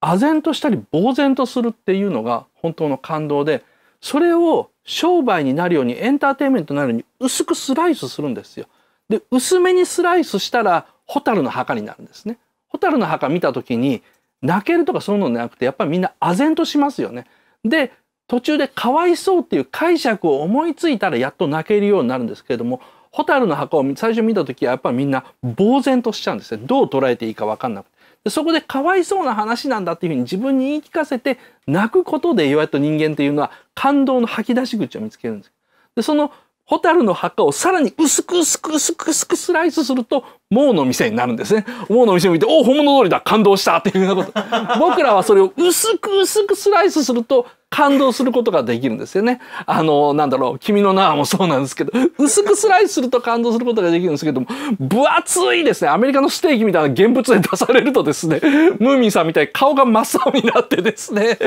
唖然としたり呆然とするっていうのが本当の感動でそれを商売になるようにエンターテインメントになるように薄くスライスするんですよ。で薄めにスライスしたら蛍の墓になるんですね。蛍の墓見た時に泣けるとかそういうのじゃなくてやっぱりみんな唖然としますよね。で途中でかわいそうっていう解釈を思いついたらやっと泣けるようになるんですけれどもホタルの墓を最初見た時はやっぱりみんな呆然としちゃうんですねどう捉えていいか分かんなくてでそこでかわいそうな話なんだっていうふうに自分に言い聞かせて泣くことでよわやっと人間っていうのは感動の吐き出し口を見つけるんですでそのホタルの墓をさらに薄く薄く薄く薄くスライスすると、もうの店になるんですね。もうの店を見て、おお、本物通りだ感動したっていうようなこと。僕らはそれを薄く薄くスライスすると、感動することができるんですよね。あの、なんだろう、君の名はもそうなんですけど、薄くスライスすると感動することができるんですけども、分厚いですね、アメリカのステーキみたいな現物で出されるとですね、ムーミンさんみたいに顔が真っ青になってですね、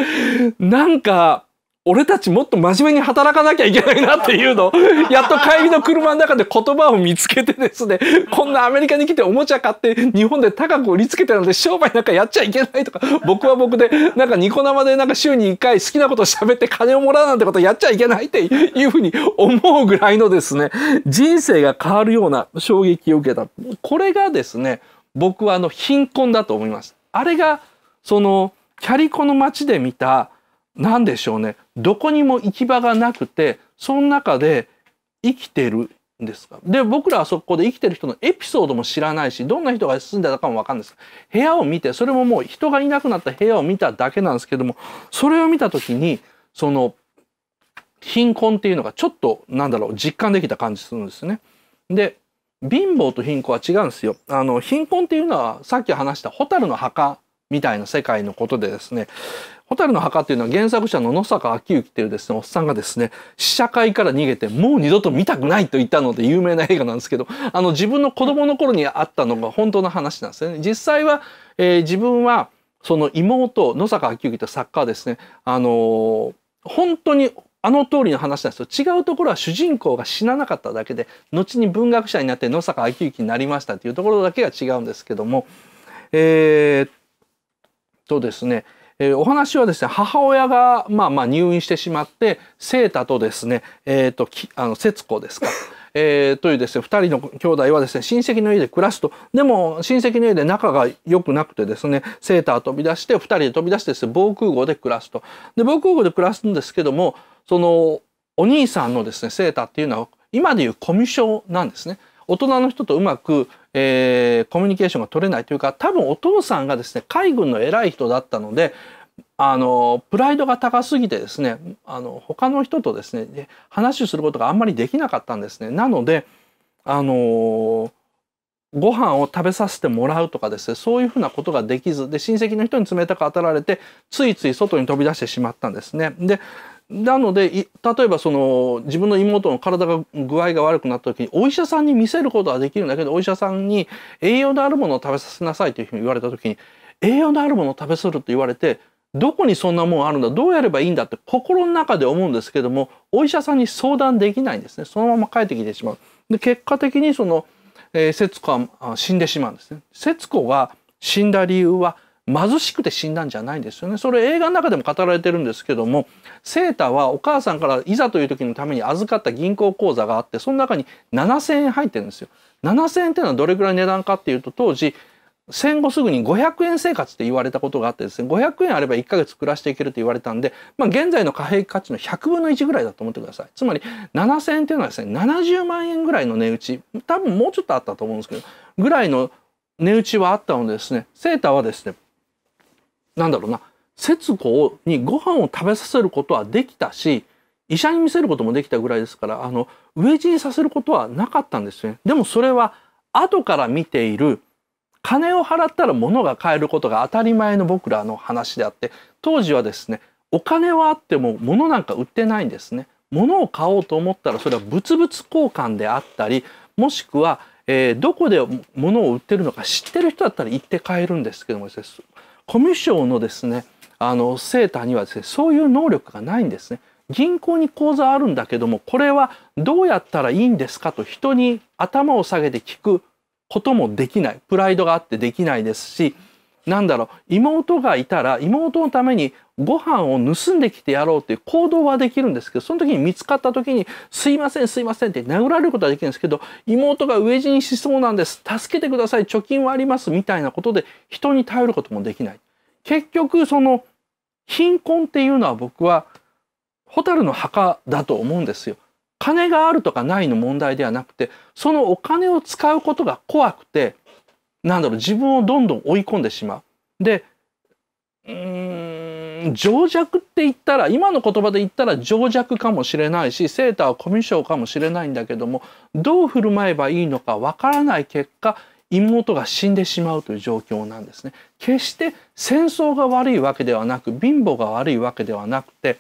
なんか、俺たちもっと真面目に働かなきゃいけないなっていうの やっと帰りの車の中で言葉を見つけてですねこんなアメリカに来ておもちゃ買って日本で高く売りつけてるので商売なんかやっちゃいけないとか僕は僕でなんかニコ生でなんか週に1回好きなこと喋って金をもらうなんてことやっちゃいけないっていうふうに思うぐらいのですね人生が変わるような衝撃を受けたこれがですね僕はあの貧困だと思います。あれがそのキャリコの街で見た何でしょうねどこにも行き場がなくてその中で生きてるんですかで僕らはそこで生きてる人のエピソードも知らないしどんな人が住んでたかも分かんないです部屋を見てそれももう人がいなくなった部屋を見ただけなんですけどもそれを見た時にその貧困っていうのがちょっとなんだろう実感できた感じするんですね。で貧乏と貧困は違うんですよ。あの貧困っていうのはさっき話した蛍の墓みたいな世界のことでですね蛍の墓っていうのは原作者の野坂昭之っていうですね、おっさんがですね、試写会から逃げて、もう二度と見たくないと言ったので有名な映画なんですけど、あの自分の子供の頃にあったのが本当の話なんですよね。実際は、えー、自分は、その妹、野坂昭之という作家はですね、あのー、本当にあの通りの話なんですよ。違うところは主人公が死ななかっただけで、後に文学者になって野坂昭之になりましたっていうところだけが違うんですけども、えー、とですね、えー、お話はですね母親が、まあ、まあ入院してしまってセータとですね、えーと、あの節子ですか。えー、というですね2人の兄弟はですね親戚の家で暮らすとでも親戚の家で仲が良くなくてですねセーター飛び出して2人で飛び出してです、ね、防空壕で暮らすとで防空壕で暮らすんですけどもそのお兄さんのですねセーターっていうのは今でいうコミュ障なんですね。大人の人とうまく、えー、コミュニケーションが取れないというか多分お父さんがですね海軍の偉い人だったのであのプライドが高すぎてですねあの他の人とですね話をすることがあんまりできなかったんですね。なのであのご飯を食べさせてもらうとかですねそういうふうなことができずで親戚の人に冷たく当たられてついつい外に飛び出してしまったんですね。でなので例えばその自分の妹の体が具合が悪くなった時にお医者さんに見せることはできるんだけどお医者さんに栄養のあるものを食べさせなさいというふうに言われた時に栄養のあるものを食べさせると言われてどこにそんなもんあるんだどうやればいいんだって心の中で思うんですけどもお医者さんに相談できないんですねそのまま帰ってきてしまう。で結果的にその、えー、節子は死んでしまうんですね。節子が死んだ理由は貧しくて死んだんじゃないんですよね。それ映画の中でも語られてるんですけども、セータはお母さんからいざという時のために預かった銀行口座があって、その中に7000円入ってるんですよ。7000円っていうのはどれぐらい値段かっていうと、当時、戦後すぐに500円生活って言われたことがあってですね、500円あれば1ヶ月暮らしていけると言われたんで、まあ現在の貨幣価値の100分の1ぐらいだと思ってください。つまり7000円っていうのはですね、70万円ぐらいの値打ち、多分もうちょっとあったと思うんですけど、ぐらいの値打ちはあったのでですね、セーターはですね、なんだろうな節子にご飯を食べさせることはできたし医者に見せることもできたぐらいですからあの飢え死にさせることはなかったんですね。でもそれは後から見ている金を払ったら物が買えることが当たり前の僕らの話であって当時はですねお金はあっても物なんか売ってないんですね。物を買おうと思ったらそれは物々交換であったりもしくは、えー、どこで物を売ってるのか知ってる人だったら行って買えるんですけどもです、ね、コミュ障のですねあのセーターにはですねそういう能力がないんですね。銀行に口座あるんだけどもこれはどうやったらいいんですかと人に頭を下げて聞くこともできないプライドがあってできないですしなんだろう妹がいたら妹のためにご飯を盗んできてやろうっていう行動はできるんですけどその時に見つかった時に「すいませんすいません」って殴られることはできるんですけど妹が飢え死にしそうなんです助けてください貯金はありますみたいなことで人に頼ることもできない。結局その貧困っていうのは僕は蛍の墓だと思うんですよ。金があるとかないの問題ではなくてそのお金を使うことが怖くてなんだろう、自分をどんどん追い込んでしまう。で、うーん、情弱って言ったら、今の言葉で言ったら情弱かもしれないし、セーターはコミュ障かもしれないんだけども、どう振る舞えばいいのかわからない結果、妹が死んでしまうという状況なんですね。決して戦争が悪いわけではなく、貧乏が悪いわけではなくて、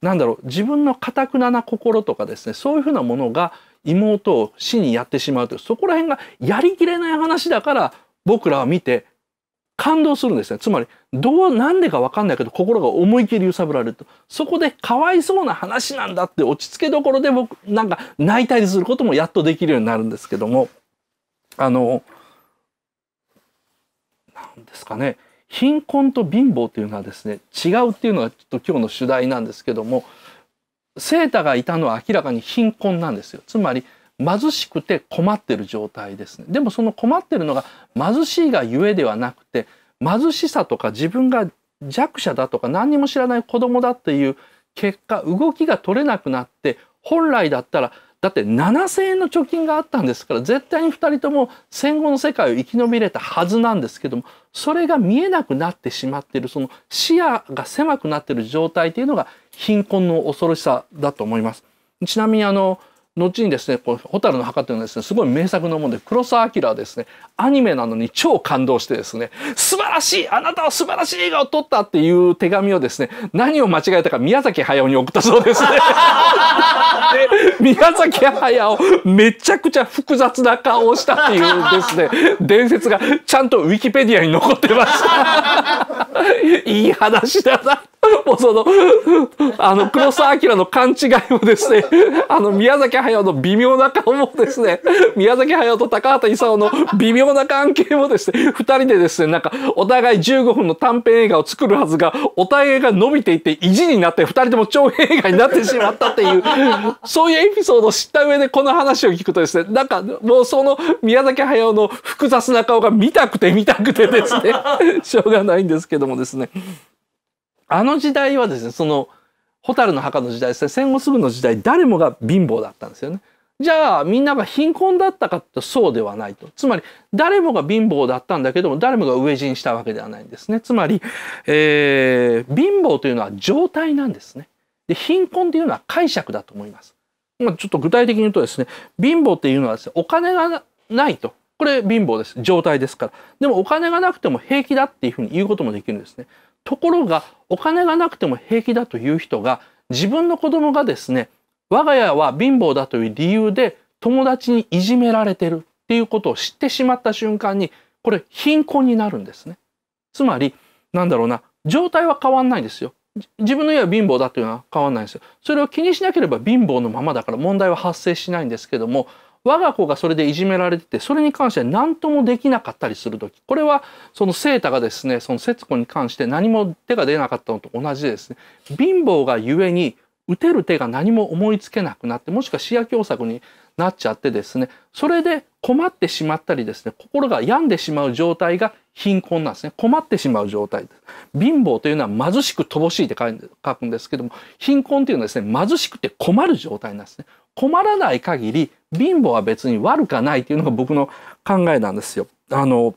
なんだろう、自分の頑なな心とかですね、そういうふうなものが、妹を死にやってしまうというそこら辺がやりきれない話だから僕らは見て感動するんですね。つまり、どう、なんでかわかんないけど、心が思い切り揺さぶられると。そこで、かわいそうな話なんだって落ち着けどころで僕、なんか泣いたりすることもやっとできるようになるんですけども、あの、なんですかね、貧困と貧乏というのはですね、違うっていうのがちょっと今日の主題なんですけども、セーターがいたのは明らかに貧困なんですよつまり貧しくて困ってる状態ですねでもその困ってるのが貧しいがゆえではなくて貧しさとか自分が弱者だとか何にも知らない子供だっていう結果動きが取れなくなって本来だったらだって7,000円の貯金があったんですから絶対に2人とも戦後の世界を生き延びれたはずなんですけどもそれが見えなくなってしまっているその視野が狭くなっている状態というのが貧困の恐ろしさだと思います。ちなみにあの後にですね「こう蛍の墓」というのはですねすごい名作のもので黒澤明はですねアニメなのに超感動してですね「素晴らしいあなたは素晴らしい映画を撮った」っていう手紙をですね何を間違えたか宮崎駿に送ったそうですね。で宮崎駿めちゃくちゃ複雑な顔をしたっていうですね伝説がちゃんとウィキペディアに残ってました いい話だなもうそのあの黒澤明の勘違いをですねあの宮崎駿駿の微妙な顔もですね、宮崎駿と高畑勲の微妙な関係もですね、二人でですね、なんか、お互い15分の短編映画を作るはずが、お互いが伸びていって意地になって二人とも長編映画になってしまったっていう、そういうエピソードを知った上でこの話を聞くとですね、なんか、もうその宮崎駿の複雑な顔が見たくて見たくてですね、しょうがないんですけどもですね。あの時代はですね、その、蛍の墓の時代ですね戦後すぐの時代誰もが貧乏だったんですよね。じゃあみんなが貧困だったかとそうではないと。つまり誰もが貧乏だったんだけども誰もが飢え死にしたわけではないんですね。つまり、えー、貧乏というのは状態なんですね。で貧困というのは解釈だと思います。まあ、ちょっと具体的に言うとですね貧乏っていうのはですねお金がないと。これ貧乏です。状態ですから。でもお金がなくても平気だっていうふうに言うこともできるんですね。ところがお金がなくても平気だという人が自分の子供がですね我が家は貧乏だという理由で友達にいじめられてるっていうことを知ってしまった瞬間にこれ貧困になるんですね。つまりなんだろうな状態は変わんないんですよ。自分の家は貧乏だというのは変わんないんですよ。それを気にしなければ貧乏のままだから問題は発生しないんですけども我が子がそれでいじめられててそれに関して何ともできなかったりする時これはそのセータがですねその節子に関して何も手が出なかったのと同じですね貧乏がゆえに打てる手が何も思いつけなくなってもしくは視野狭作になっちゃってですねそれで困ってしまったりですね心が病んでしまう状態が貧困なんですね困ってしまう状態貧乏というのは貧しく乏しいって書くんですけども貧困というのはですね貧しくて困る状態なんですね困らない限り貧乏は別に悪かないというのが僕の考えなんですよ。あの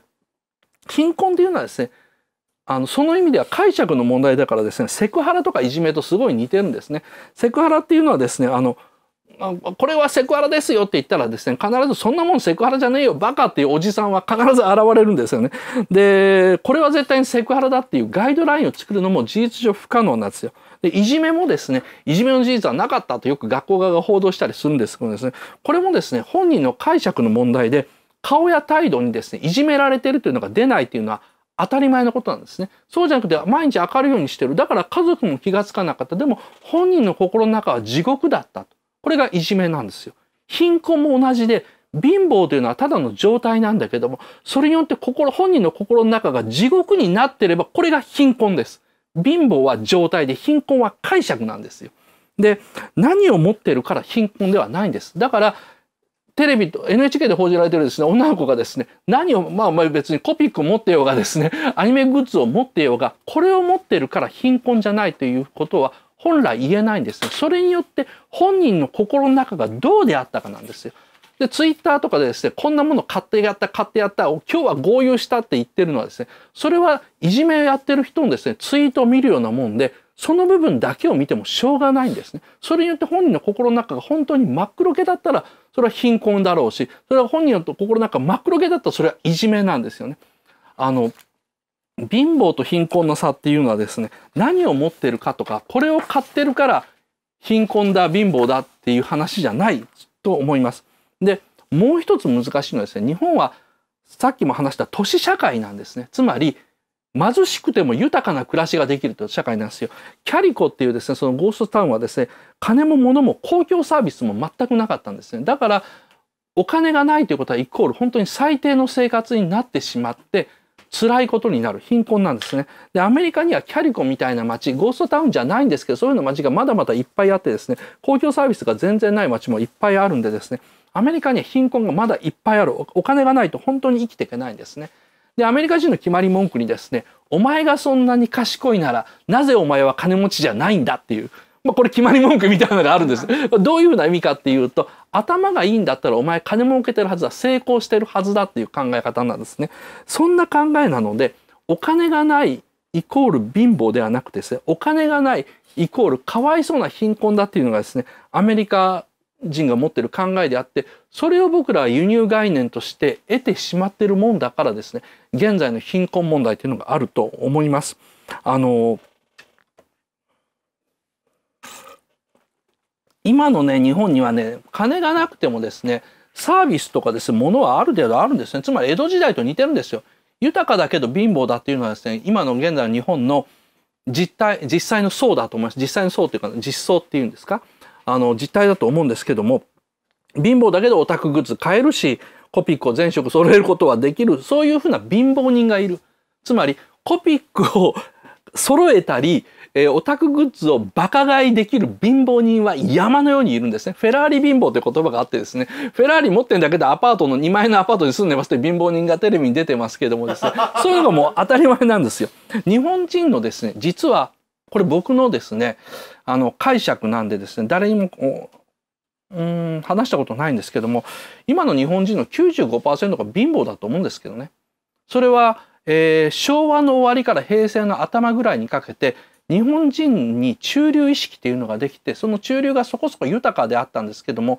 貧困というのはですねあのその意味では解釈の問題だからですねセクハラとかいじめとすごい似てるんですね。セクハラっていうのはですねあのこれはセクハラですよって言ったらですね必ずそんなもんセクハラじゃねえよバカっていうおじさんは必ず現れるんですよね。でこれは絶対にセクハラだっていうガイドラインを作るのも事実上不可能なんですよ。で、いじめもですね、いじめの事実はなかったとよく学校側が報道したりするんですけどですね、これもですね、本人の解釈の問題で、顔や態度にですね、いじめられてるというのが出ないというのは、当たり前のことなんですね。そうじゃなくて毎日明るいようにしてる。だから家族も気がつかなかった。でも本人の心の中は地獄だったと。これがいじめなんですよ。貧困も同じで、貧乏というのはただの状態なんだけども、それによって心、本人の心の中が地獄になってれば、これが貧困です。貧乏は状態で貧困は解釈なんですよ。で、何を持ってるから貧困ではないんです。だから、テレビと NHK で報じられてるですね、女の子がですね、何を、まあ、まあ別にコピックを持ってようがですね、アニメグッズを持ってようが、これを持ってるから貧困じゃないということは本来言えないんですよ。それによって本人の心の中がどうであったかなんですよ。で、ツイッターとかでですね、こんなもの買ってやった、買ってやった、今日は合流したって言ってるのはですね、それはいじめをやってる人のですね、ツイートを見るようなもんで、その部分だけを見てもしょうがないんですね。それによって本人の心の中が本当に真っ黒けだったら、それは貧困だろうし、それは本人の心の中真っ黒けだったら、それはいじめなんですよね。あの、貧乏と貧困の差っていうのはですね、何を持ってるかとか、これを買ってるから貧困だ、貧乏だっていう話じゃないと思います。でもう一つ難しいのはですね日本はさっきも話した都市社会なんですねつまり貧しくても豊かな暮らしができるという社会なんですよ。キャリコっていうですねそのゴーストタウンはですね金も物も公共サービスも全くなかったんですね。だからお金がないということはイコール本当に最低の生活になってしまって辛いことになる貧困なんですね。で、アメリカにはキャリコみたいな街、ゴーストタウンじゃないんですけど、そういうの街がまだまだいっぱいあってですね、公共サービスが全然ない街もいっぱいあるんでですね、アメリカには貧困がまだいっぱいあるお金がないと本当に生きていけないんですね。でアメリカ人の決まり文句にですね「お前がそんなに賢いならなぜお前は金持ちじゃないんだ」っていう、まあ、これ決まり文句みたいなのがあるんです。どういうふうな意味かっていうと頭がいいんだったらお前金儲けてるはずだ成功してるはずだっていう考え方なんですね。そんな考えなのでお金がないイコール貧乏ではなくてですねお金がないイコールかわいそうな貧困だっていうのがですねアメリカ人が持ってる考えであってそれを僕らは輸入概念として得てしまってるもんだからですね現在の貧困問題というのがあると思います。あの今のね日本にはね金がなくてもですねサービスとかですね物はある程度あるんですねつまり江戸時代と似てるんですよ。豊かだけど貧乏だっていうのはですね今の現在の日本の実態実際の層だと思います実際の層っていうか実相っていうんですか。あの実態だと思うんですけども貧乏だけどオタクグッズ買えるしコピックを全色揃えることはできるそういうふうな貧乏人がいるつまりコピックを揃えたり、えー、オタクグッズをバカ買いできる貧乏人は山のようにいるんですね。フェラーリ貧乏という言葉があってですね、フェラーリ持ってるだけでアパートの2枚のアパートに住んでますって貧乏人がテレビに出てますけどもですね、そういうのがもう当たり前なんですよ。日本人のですね、実はこれ僕のですね、あの解釈なんでですね、誰にもうん話したことないんですけども、今の日本人の95%が貧乏だと思うんですけどね。それは、えー、昭和の終わりから平成の頭ぐらいにかけて、日本人に中流意識っていうのができて、その中流がそこそこ豊かであったんですけども、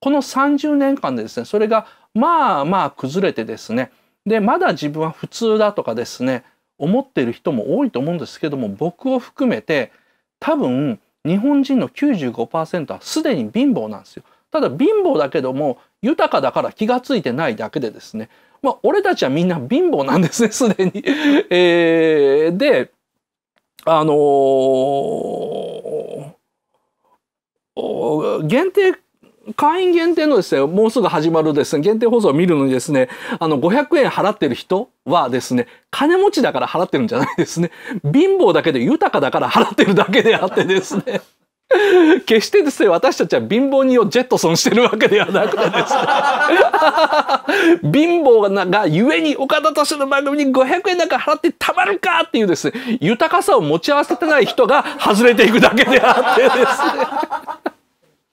この30年間でですね、それがまあまあ崩れてですね、で、まだ自分は普通だとかですね、思っている人も多いと思うんですけども僕を含めて多分日本人の95%はすでに貧乏なんですよ。ただ貧乏だけども豊かだから気が付いてないだけでですねまあ俺たちはみんな貧乏なんですね すでにえー、であのー、限定会員限定のですね、もうすぐ始まるですね、限定放送を見るのにですね、あの、500円払ってる人はですね、金持ちだから払ってるんじゃないですね。貧乏だけで豊かだから払ってるだけであってですね。決してですね私たちは貧乏人をジェットソンしてるわけではなくてですね 貧乏がゆえに岡田としての番組に500円なんか払ってたまるかっていうですね豊かさを持ち合わせてない人が外れていくだけであってですね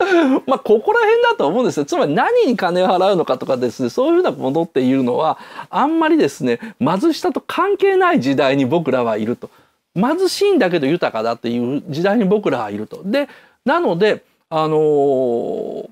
まあ、ここら辺だと思うんですよ。つまり何に金を払うのかとかですね、そういうふうなものっていうのは、あんまりですね、貧しさと関係ない時代に僕らはいると。貧しいんだけど豊かだっていう時代に僕らはいると。で、なので、あのー、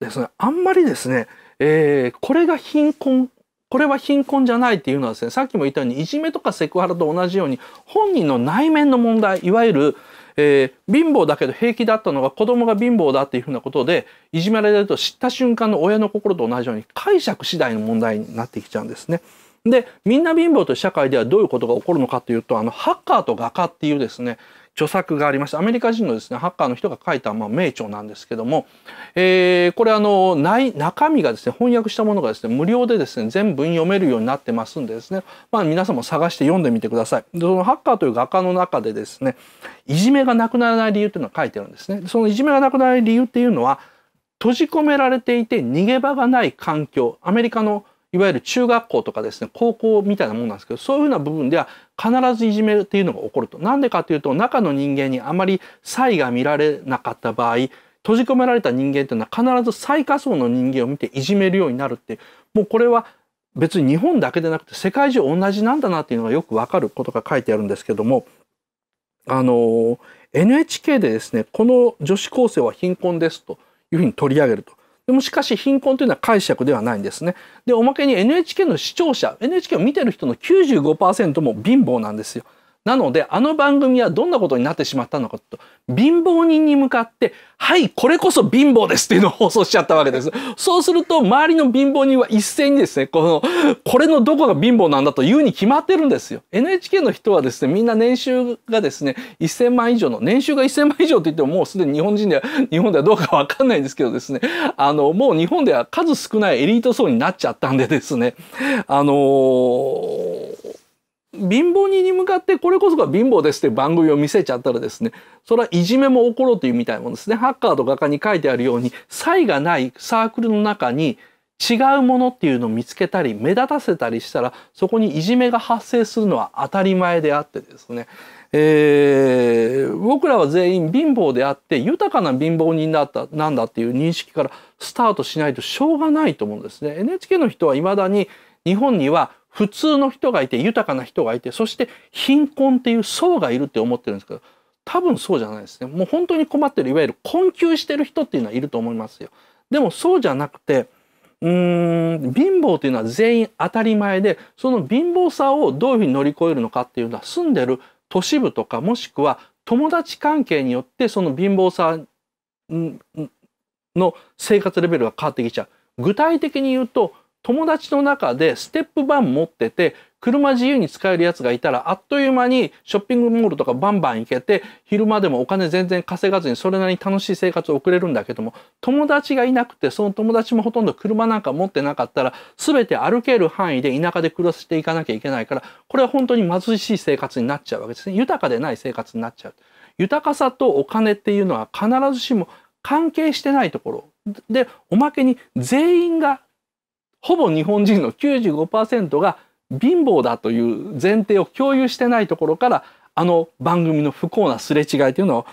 ですね、あんまりですね、えー、これが貧困これは貧困じゃないっていうのはですねさっきも言ったようにいじめとかセクハラと同じように本人の内面の問題いわゆるえー、貧乏だけど平気だったのが子供が貧乏だっていうふうなことでいじめられると知った瞬間の親の心と同じように解釈次第の問題になってきちゃうんですね。でみんな貧乏という社会ではどういうことが起こるのかというとあのハッカーと画家っていうですね著作がありましたアメリカ人のですねハッカーの人が書いた、まあ、名著なんですけども、えー、これあの内中身がですね翻訳したものがですね無料でですね全文読めるようになってますんでですね、まあ、皆さんも探して読んでみてください。でそのハッカーという画家の中でですねいじめがなくならない理由というのは書いてるんですね。そのいじめがなくならない理由っていうのは閉じ込められていて逃げ場がない環境アメリカのいわゆる中学校とかですね高校みたいなもんなんですけどそういうふうな部分では必ずいじめっていうのが起こると。なんでかというと中の人間にあまり差異が見られなかった場合閉じ込められた人間っていうのは必ず最下層の人間を見ていじめるようになるってもうこれは別に日本だけでなくて世界中同じなんだなっていうのがよくわかることが書いてあるんですけどもあの NHK でですねこの女子高生は貧困ですというふうに取り上げると。でもしかし貧困というのは解釈ではないんですね。でおまけに NHK の視聴者 NHK を見てる人の95%も貧乏なんですよ。なので、あの番組はどんなことになってしまったのかと、貧乏人に向かって、はい、これこそ貧乏ですっていうのを放送しちゃったわけです。そうすると、周りの貧乏人は一斉にですね、この、これのどこが貧乏なんだというに決まってるんですよ。NHK の人はですね、みんな年収がですね、1000万以上の、年収が1000万以上って言ってももうすでに日本人では、日本ではどうかわかんないんですけどですね、あの、もう日本では数少ないエリート層になっちゃったんでですね、あのー貧乏人に向かってこれこそが貧乏ですって番組を見せちゃったらですねそれはいじめも起ころうというみたいもんですねハッカーと画家に書いてあるように差異がないサークルの中に違うものっていうのを見つけたり目立たせたりしたらそこにいじめが発生するのは当たり前であってですね、えー、僕らは全員貧乏であって豊かな貧乏人だったなんだっていう認識からスタートしないとしょうがないと思うんですね。NHK の人はいまだに日本には普通の人がいて豊かな人がいてそして貧困っていう層がいるって思ってるんですけど多分そうじゃないですねもう本当に困ってるいわゆる困窮してる人っていうのはいると思いますよでもそうじゃなくてうーん貧乏というのは全員当たり前でその貧乏さをどういうふうに乗り越えるのかっていうのは住んでる都市部とかもしくは友達関係によってその貧乏さの生活レベルが変わってきちゃう。具体的に言うと友達の中でステップバン持ってて車自由に使えるやつがいたらあっという間にショッピングモールとかバンバン行けて昼間でもお金全然稼がずにそれなりに楽しい生活を送れるんだけども友達がいなくてその友達もほとんど車なんか持ってなかったら全て歩ける範囲で田舎で暮らしていかなきゃいけないからこれは本当に貧しい生活になっちゃうわけですね豊かでない生活になっちゃう豊かさとお金っていうのは必ずしも関係してないところでおまけに全員がほぼ日本人の95%が貧乏だという前提を共有してないところからあの番組の不幸なすれ違いというのは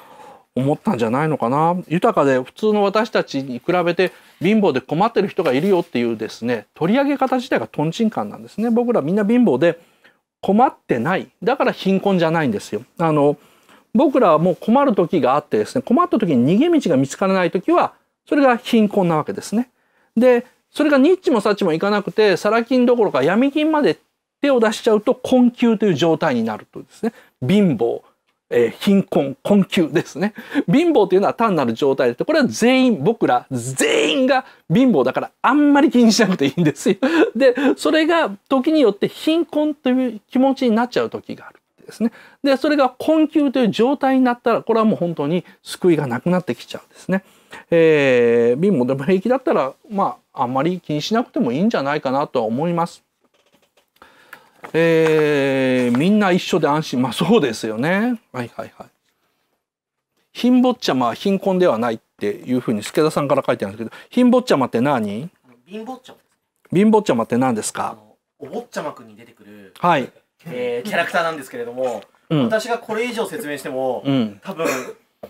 思ったんじゃないのかな豊かで普通の私たちに比べて貧乏で困ってる人がいるよっていうですね取り上げ方自体がとんちんンなんですね僕らみんな貧乏で困ってないだから貧困じゃないんですよあの僕らはもう困る時があってですね困った時に逃げ道が見つからない時はそれが貧困なわけですねでそれがニッチもサッチもいかなくて、サラ金どころか闇金まで手を出しちゃうと困窮という状態になるとですね、貧乏、えー、貧困、困窮ですね。貧乏というのは単なる状態で、これは全員、僕ら全員が貧乏だからあんまり気にしなくていいんですよ。で、それが時によって貧困という気持ちになっちゃう時がある。ですね。で、それが困窮という状態になったら、これはもう本当に救いがなくなってきちゃうんですね。えー、瓶もでも平気だったら、まあ、あんまり気にしなくてもいいんじゃないかなとは思います。えー、みんな一緒で安心。まあそうですよね。はいはいはい。貧乏ちゃまは貧困ではないっていうふうに助田さんから書いてあるんですけど、貧乏ちゃまって何貧乏ちゃま貧乏ちゃまって何ですかお坊ちゃまくんに出てくる、はいえー、キャラクターなんですけれども、うん、私がこれ以上説明しても、うん、多分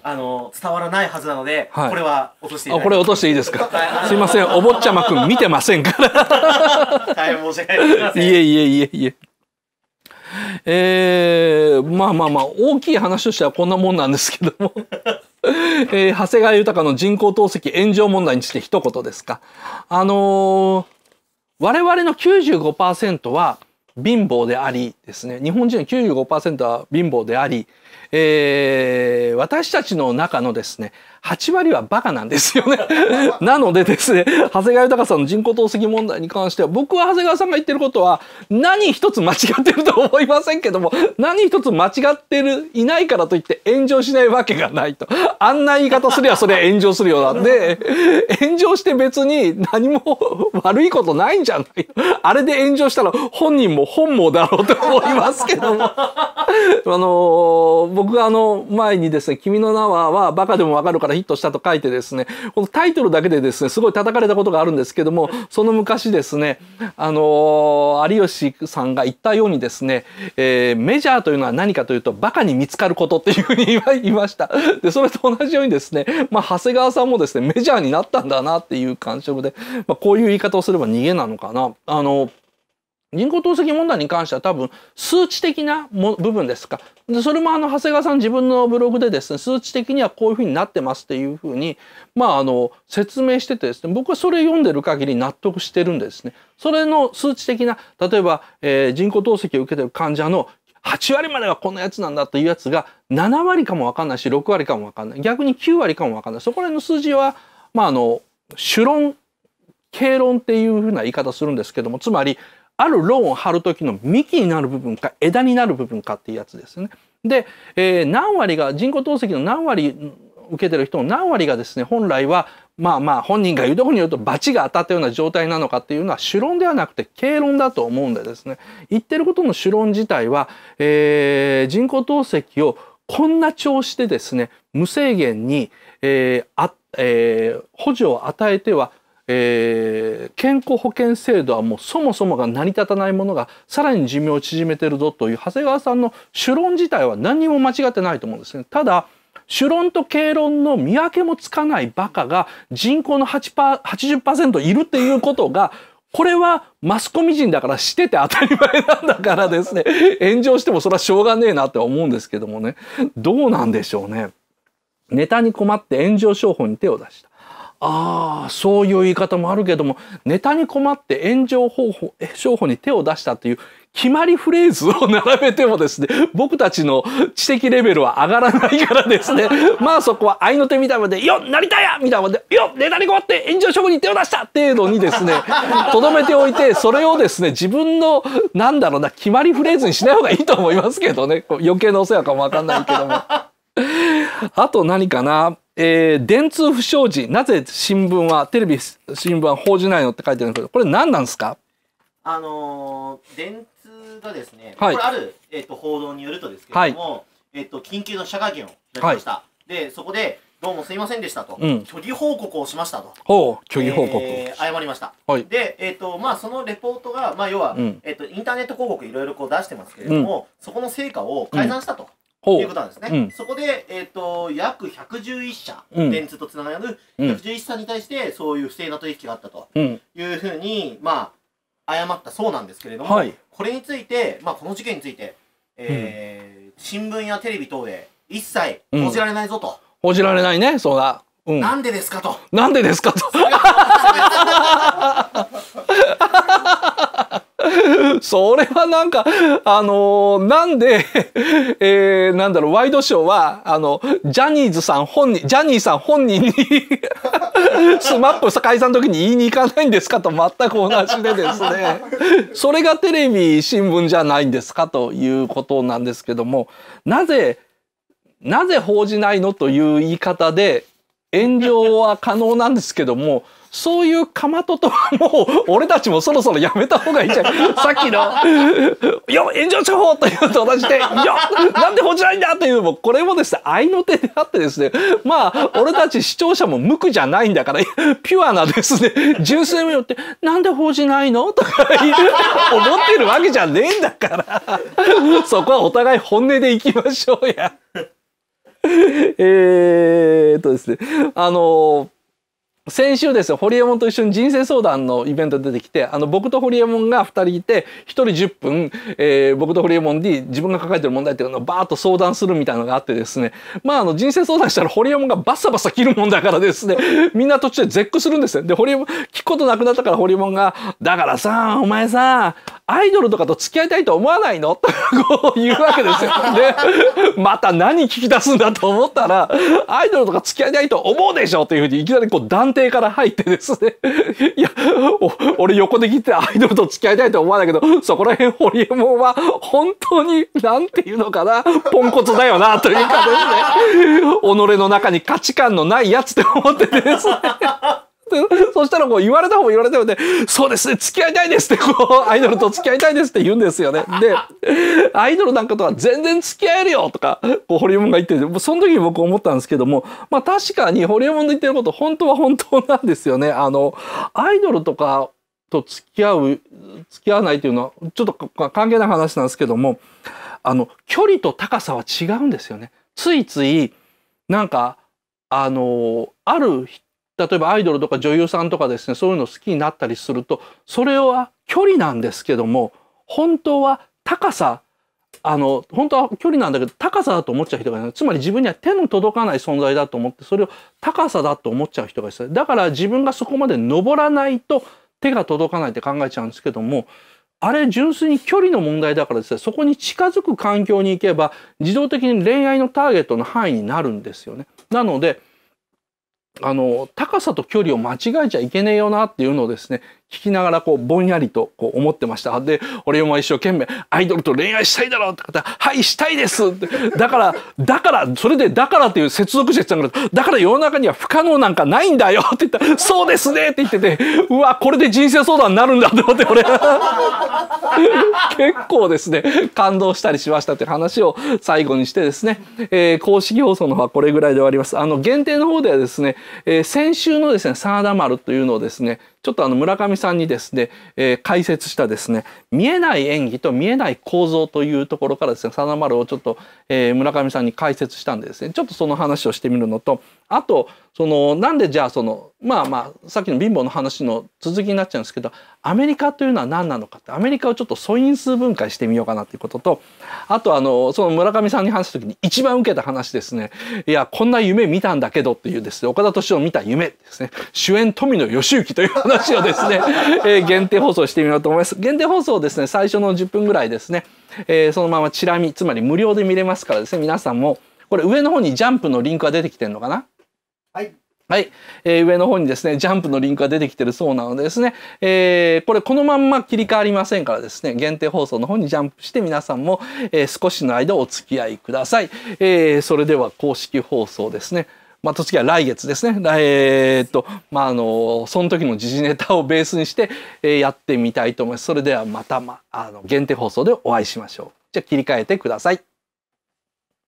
あの伝わらないはずなので、はい、これは落としてあこれ落としていいですか、はい、すいませんお坊ちゃまくん見てませんから大い申し訳いいえいえいえいええー、まあまあまあ大きい話としてはこんなもんなんですけどもえー、長谷川豊の人工透析炎上問題について一言ですかあのー、我々の95%は貧乏でありですね日本人の95%は貧乏でありえー、私たちの中のですね8割はバカなんですよね なのでですね、長谷川豊さんの人工透析問題に関しては、僕は長谷川さんが言ってることは、何一つ間違ってると思いませんけども、何一つ間違ってる、いないからといって炎上しないわけがないと。あんな言い方すりゃそれは炎上するようなんで、炎上して別に何も悪いことないんじゃないあれで炎上したら本人も本望だろうと思いますけども。あのー、僕があの、前にですね、君の名はバカでもわかるからヒットしたと書いてですねこのタイトルだけでですねすごい叩かれたことがあるんですけどもその昔ですねあの有吉さんが言ったようにですね、えー、メジャーというのは何かというとバカに見つかることっていうふうに言いましたでそれと同じようにですね、まあ、長谷川さんもですねメジャーになったんだなっていう感触で、まあ、こういう言い方をすれば逃げなのかなあの人工透析問題に関しては多分数値的なも部分ですかでそれもあの長谷川さん自分のブログでですね数値的にはこういうふうになってますっていうふうにまああの説明しててですね僕はそれ読んでる限り納得してるんですねそれの数値的な例えば、えー、人工透析を受けてる患者の8割まではこんなやつなんだというやつが7割かもわかんないし6割かもわかんない逆に9割かもわかんないそこら辺の数字はまああの主論経論っていうふうな言い方するんですけどもつまりあるローンを張る時の幹になる部分か枝になる部分かっていうやつですね。で、えー、何割が人工透析の何割受けてる人の何割がですね本来はまあまあ本人が言うところによると罰が当たったような状態なのかっていうのは主論ではなくて経論だと思うんでですね言ってることの主論自体は、えー、人工透析をこんな調子でですね無制限に、えーあえー、補助を与えてはえー、健康保険制度はもうそもそもが成り立たないものがさらに寿命を縮めてるぞという長谷川さんの主論自体は何にも間違ってないと思うんですね。ただ主論と経論の見分けもつかないバカが人口の8パ80%いるっていうことがこれはマスコミ人だからしてて当たり前なんだからですね炎上してもそれはしょうがねえなって思うんですけどもねどうなんでしょうね。ネタに困って炎上商法に手を出した。ああそういう言い方もあるけどもネタに困って炎上方法商法に手を出したという決まりフレーズを並べてもですね 僕たちの知的レベルは上がらないからですね まあそこは合いの手みたいまで「よ成田や!」みたいまで「よネタに困って炎上商法に手を出した!」程度にですね とどめておいてそれをですね自分のなんだろうな決まりフレーズにしない方がいいと思いますけどね余計なお世話かもわかんないけども。あと何かなえー、電通不祥事なぜ新聞はテレビ新聞は報じないのって書いてあるんですけどこれ何なんですかあのー、電通がですね、はい、これある、えーと、報道によるとですけれども、はい、えーと、緊急の社会見をやりました、はい、でそこでどうもすいませんでしたと、うん、虚偽報告をしましたとほう虚偽報告、えー、謝りました、はい、で、えーとまあ、そのレポートが、まあ、要は、うん、えーと、インターネット広告いろいろこう出してますけれども、うん、そこの成果を改ざんしたと、ということなんですね、うん、そこで、えーと、約111社、電通とつながる111社に対してそういう不正な取引があったというふうに、まあ、誤ったそうなんですけれども、はい、これについて、まあ、この事件について、えー新聞やテレビ等で一切報じられないぞと。報じられないね、そうだ。うん、なんでですかと。なんでですかと。それはなんか、あのー、なんで、えー、なんだろう、ワイドショーは、あの、ジャニーズさん本人、ジャニーさん本人に スマップ解散の時に言いに行かないんですかと全く同じでですね、それがテレビ、新聞じゃないんですかということなんですけども、なぜ、なぜ報じないのという言い方で、炎上は可能なんですけども、そういうかまととはもう、俺たちもそろそろやめた方がいいじゃん。さっきの、よ、炎上処方というのと同じで、よ、なんで報じないんだというのも、これもですね、愛の手であってですね、まあ、俺たち視聴者も無垢じゃないんだから、ピュアなですね、純粋によって、なんで報じないのとか思ってるわけじゃねえんだから、そこはお互い本音でいきましょうや。えーとですね、あの先週ですよ、ホリエモンと一緒に人生相談のイベント出てきて、あの、僕とホリエモンが2人いて、1人10分、えー、僕とホリエモンで自分が抱えてる問題っていうのをバーッと相談するみたいなのがあってですね、まあ、あの、人生相談したらホリエモンがバサバサ切るもんだからですね、みんな途中で絶句するんですよ。で、ホリエモン、聞くことなくなったからホリエモンが、だからさ、お前さ、アイドルとかと付き合いたいと思わないのとこう言うわけですよ。で、また何聞き出すんだと思ったら、アイドルとか付き合いたいと思うでしょというふうにいきなりこう断邸から入ってですね いや、俺横で切ってアイドルと付き合いたいと思わないけど、そこら辺ホリエモンは本当に、なんていうのかな、ポンコツだよな、というかですね、己の中に価値観のないやつって思っててですね そしたらこう言われた方も言われた方で、そうですね、付き合いたいですって、こう、アイドルと付き合いたいですって言うんですよね。で、アイドルなんかとは全然付き合えるよとか、こう、ホリエモンが言ってるその時に僕思ったんですけども、まあ確かにホリエモンの言ってること、本当は本当なんですよね。あの、アイドルとかと付き合う、付き合わないというのは、ちょっと関係ない話なんですけども、あの、距離と高さは違うんですよね。ついつい、なんか、あの、ある人例えばアイドルとか女優さんとかですねそういうの好きになったりするとそれは距離なんですけども本当は高さあの本当は距離なんだけど高さだと思っちゃう人がいるつまり自分には手の届かない存在だと思ってそれを高さだと思っちゃう人がいるだから自分がそこまで登らないと手が届かないって考えちゃうんですけどもあれ純粋に距離の問題だからですねそこに近づく環境に行けば自動的に恋愛のターゲットの範囲になるんですよね。なのであの、高さと距離を間違えちゃいけねえよなっていうのをですね、聞きながらこうぼんやりとこう思ってましたで俺も一生懸命「アイドルと恋愛したいだろ」うって方「はいしたいです」ってだからだからそれで「だから」っていう接続詞でつながるだから世の中には不可能なんかないんだよって言ったら「そうですね」って言っててうわこれで人生相談になるんだって思って俺結構ですね感動したりしましたって話を最後にしてですね、えー、公式放送の方はこれぐらいで終わります。あの限定の方ではですね、えー、先週のですね真田丸というのをですねちょっとあの村上さんにですね、えー、解説したですね見えない演技と見えない構造というところからですね「さなまる」をちょっと、えー、村上さんに解説したんでですねちょっとその話をしてみるのとあとそのなんでじゃあそのまあまあさっきの貧乏の話の続きになっちゃうんですけどアメリカというのは何なのかってアメリカをちょっと素因数分解してみようかなっていうこととあとあのその村上さんに話した時に一番受けた話ですねいやこんな夢見たんだけどっていうですね岡田斗司夫見た夢ですね主演富野義行という話をですね、えー、限定放送してみようと思います限定放送ですね最初の10分ぐらいですね、えー、そのままチラ見つまり無料で見れますからですね皆さんもこれ上の方にジャンプのリンクが出てきてるのかなはいはい、えー、上の方にですね、ジャンプのリンクが出てきてるそうなのでですね、えー、これこのまんま切り替わりませんからですね、限定放送の方にジャンプして皆さんも、えー、少しの間お付き合いください。えー、それでは公式放送ですね。まあ、と次は来月ですね。えー、っと、まあ、あの、その時の時事ネタをベースにして、えやってみたいと思います。それではまた、まあ、あの、限定放送でお会いしましょう。じゃあ切り替えてください。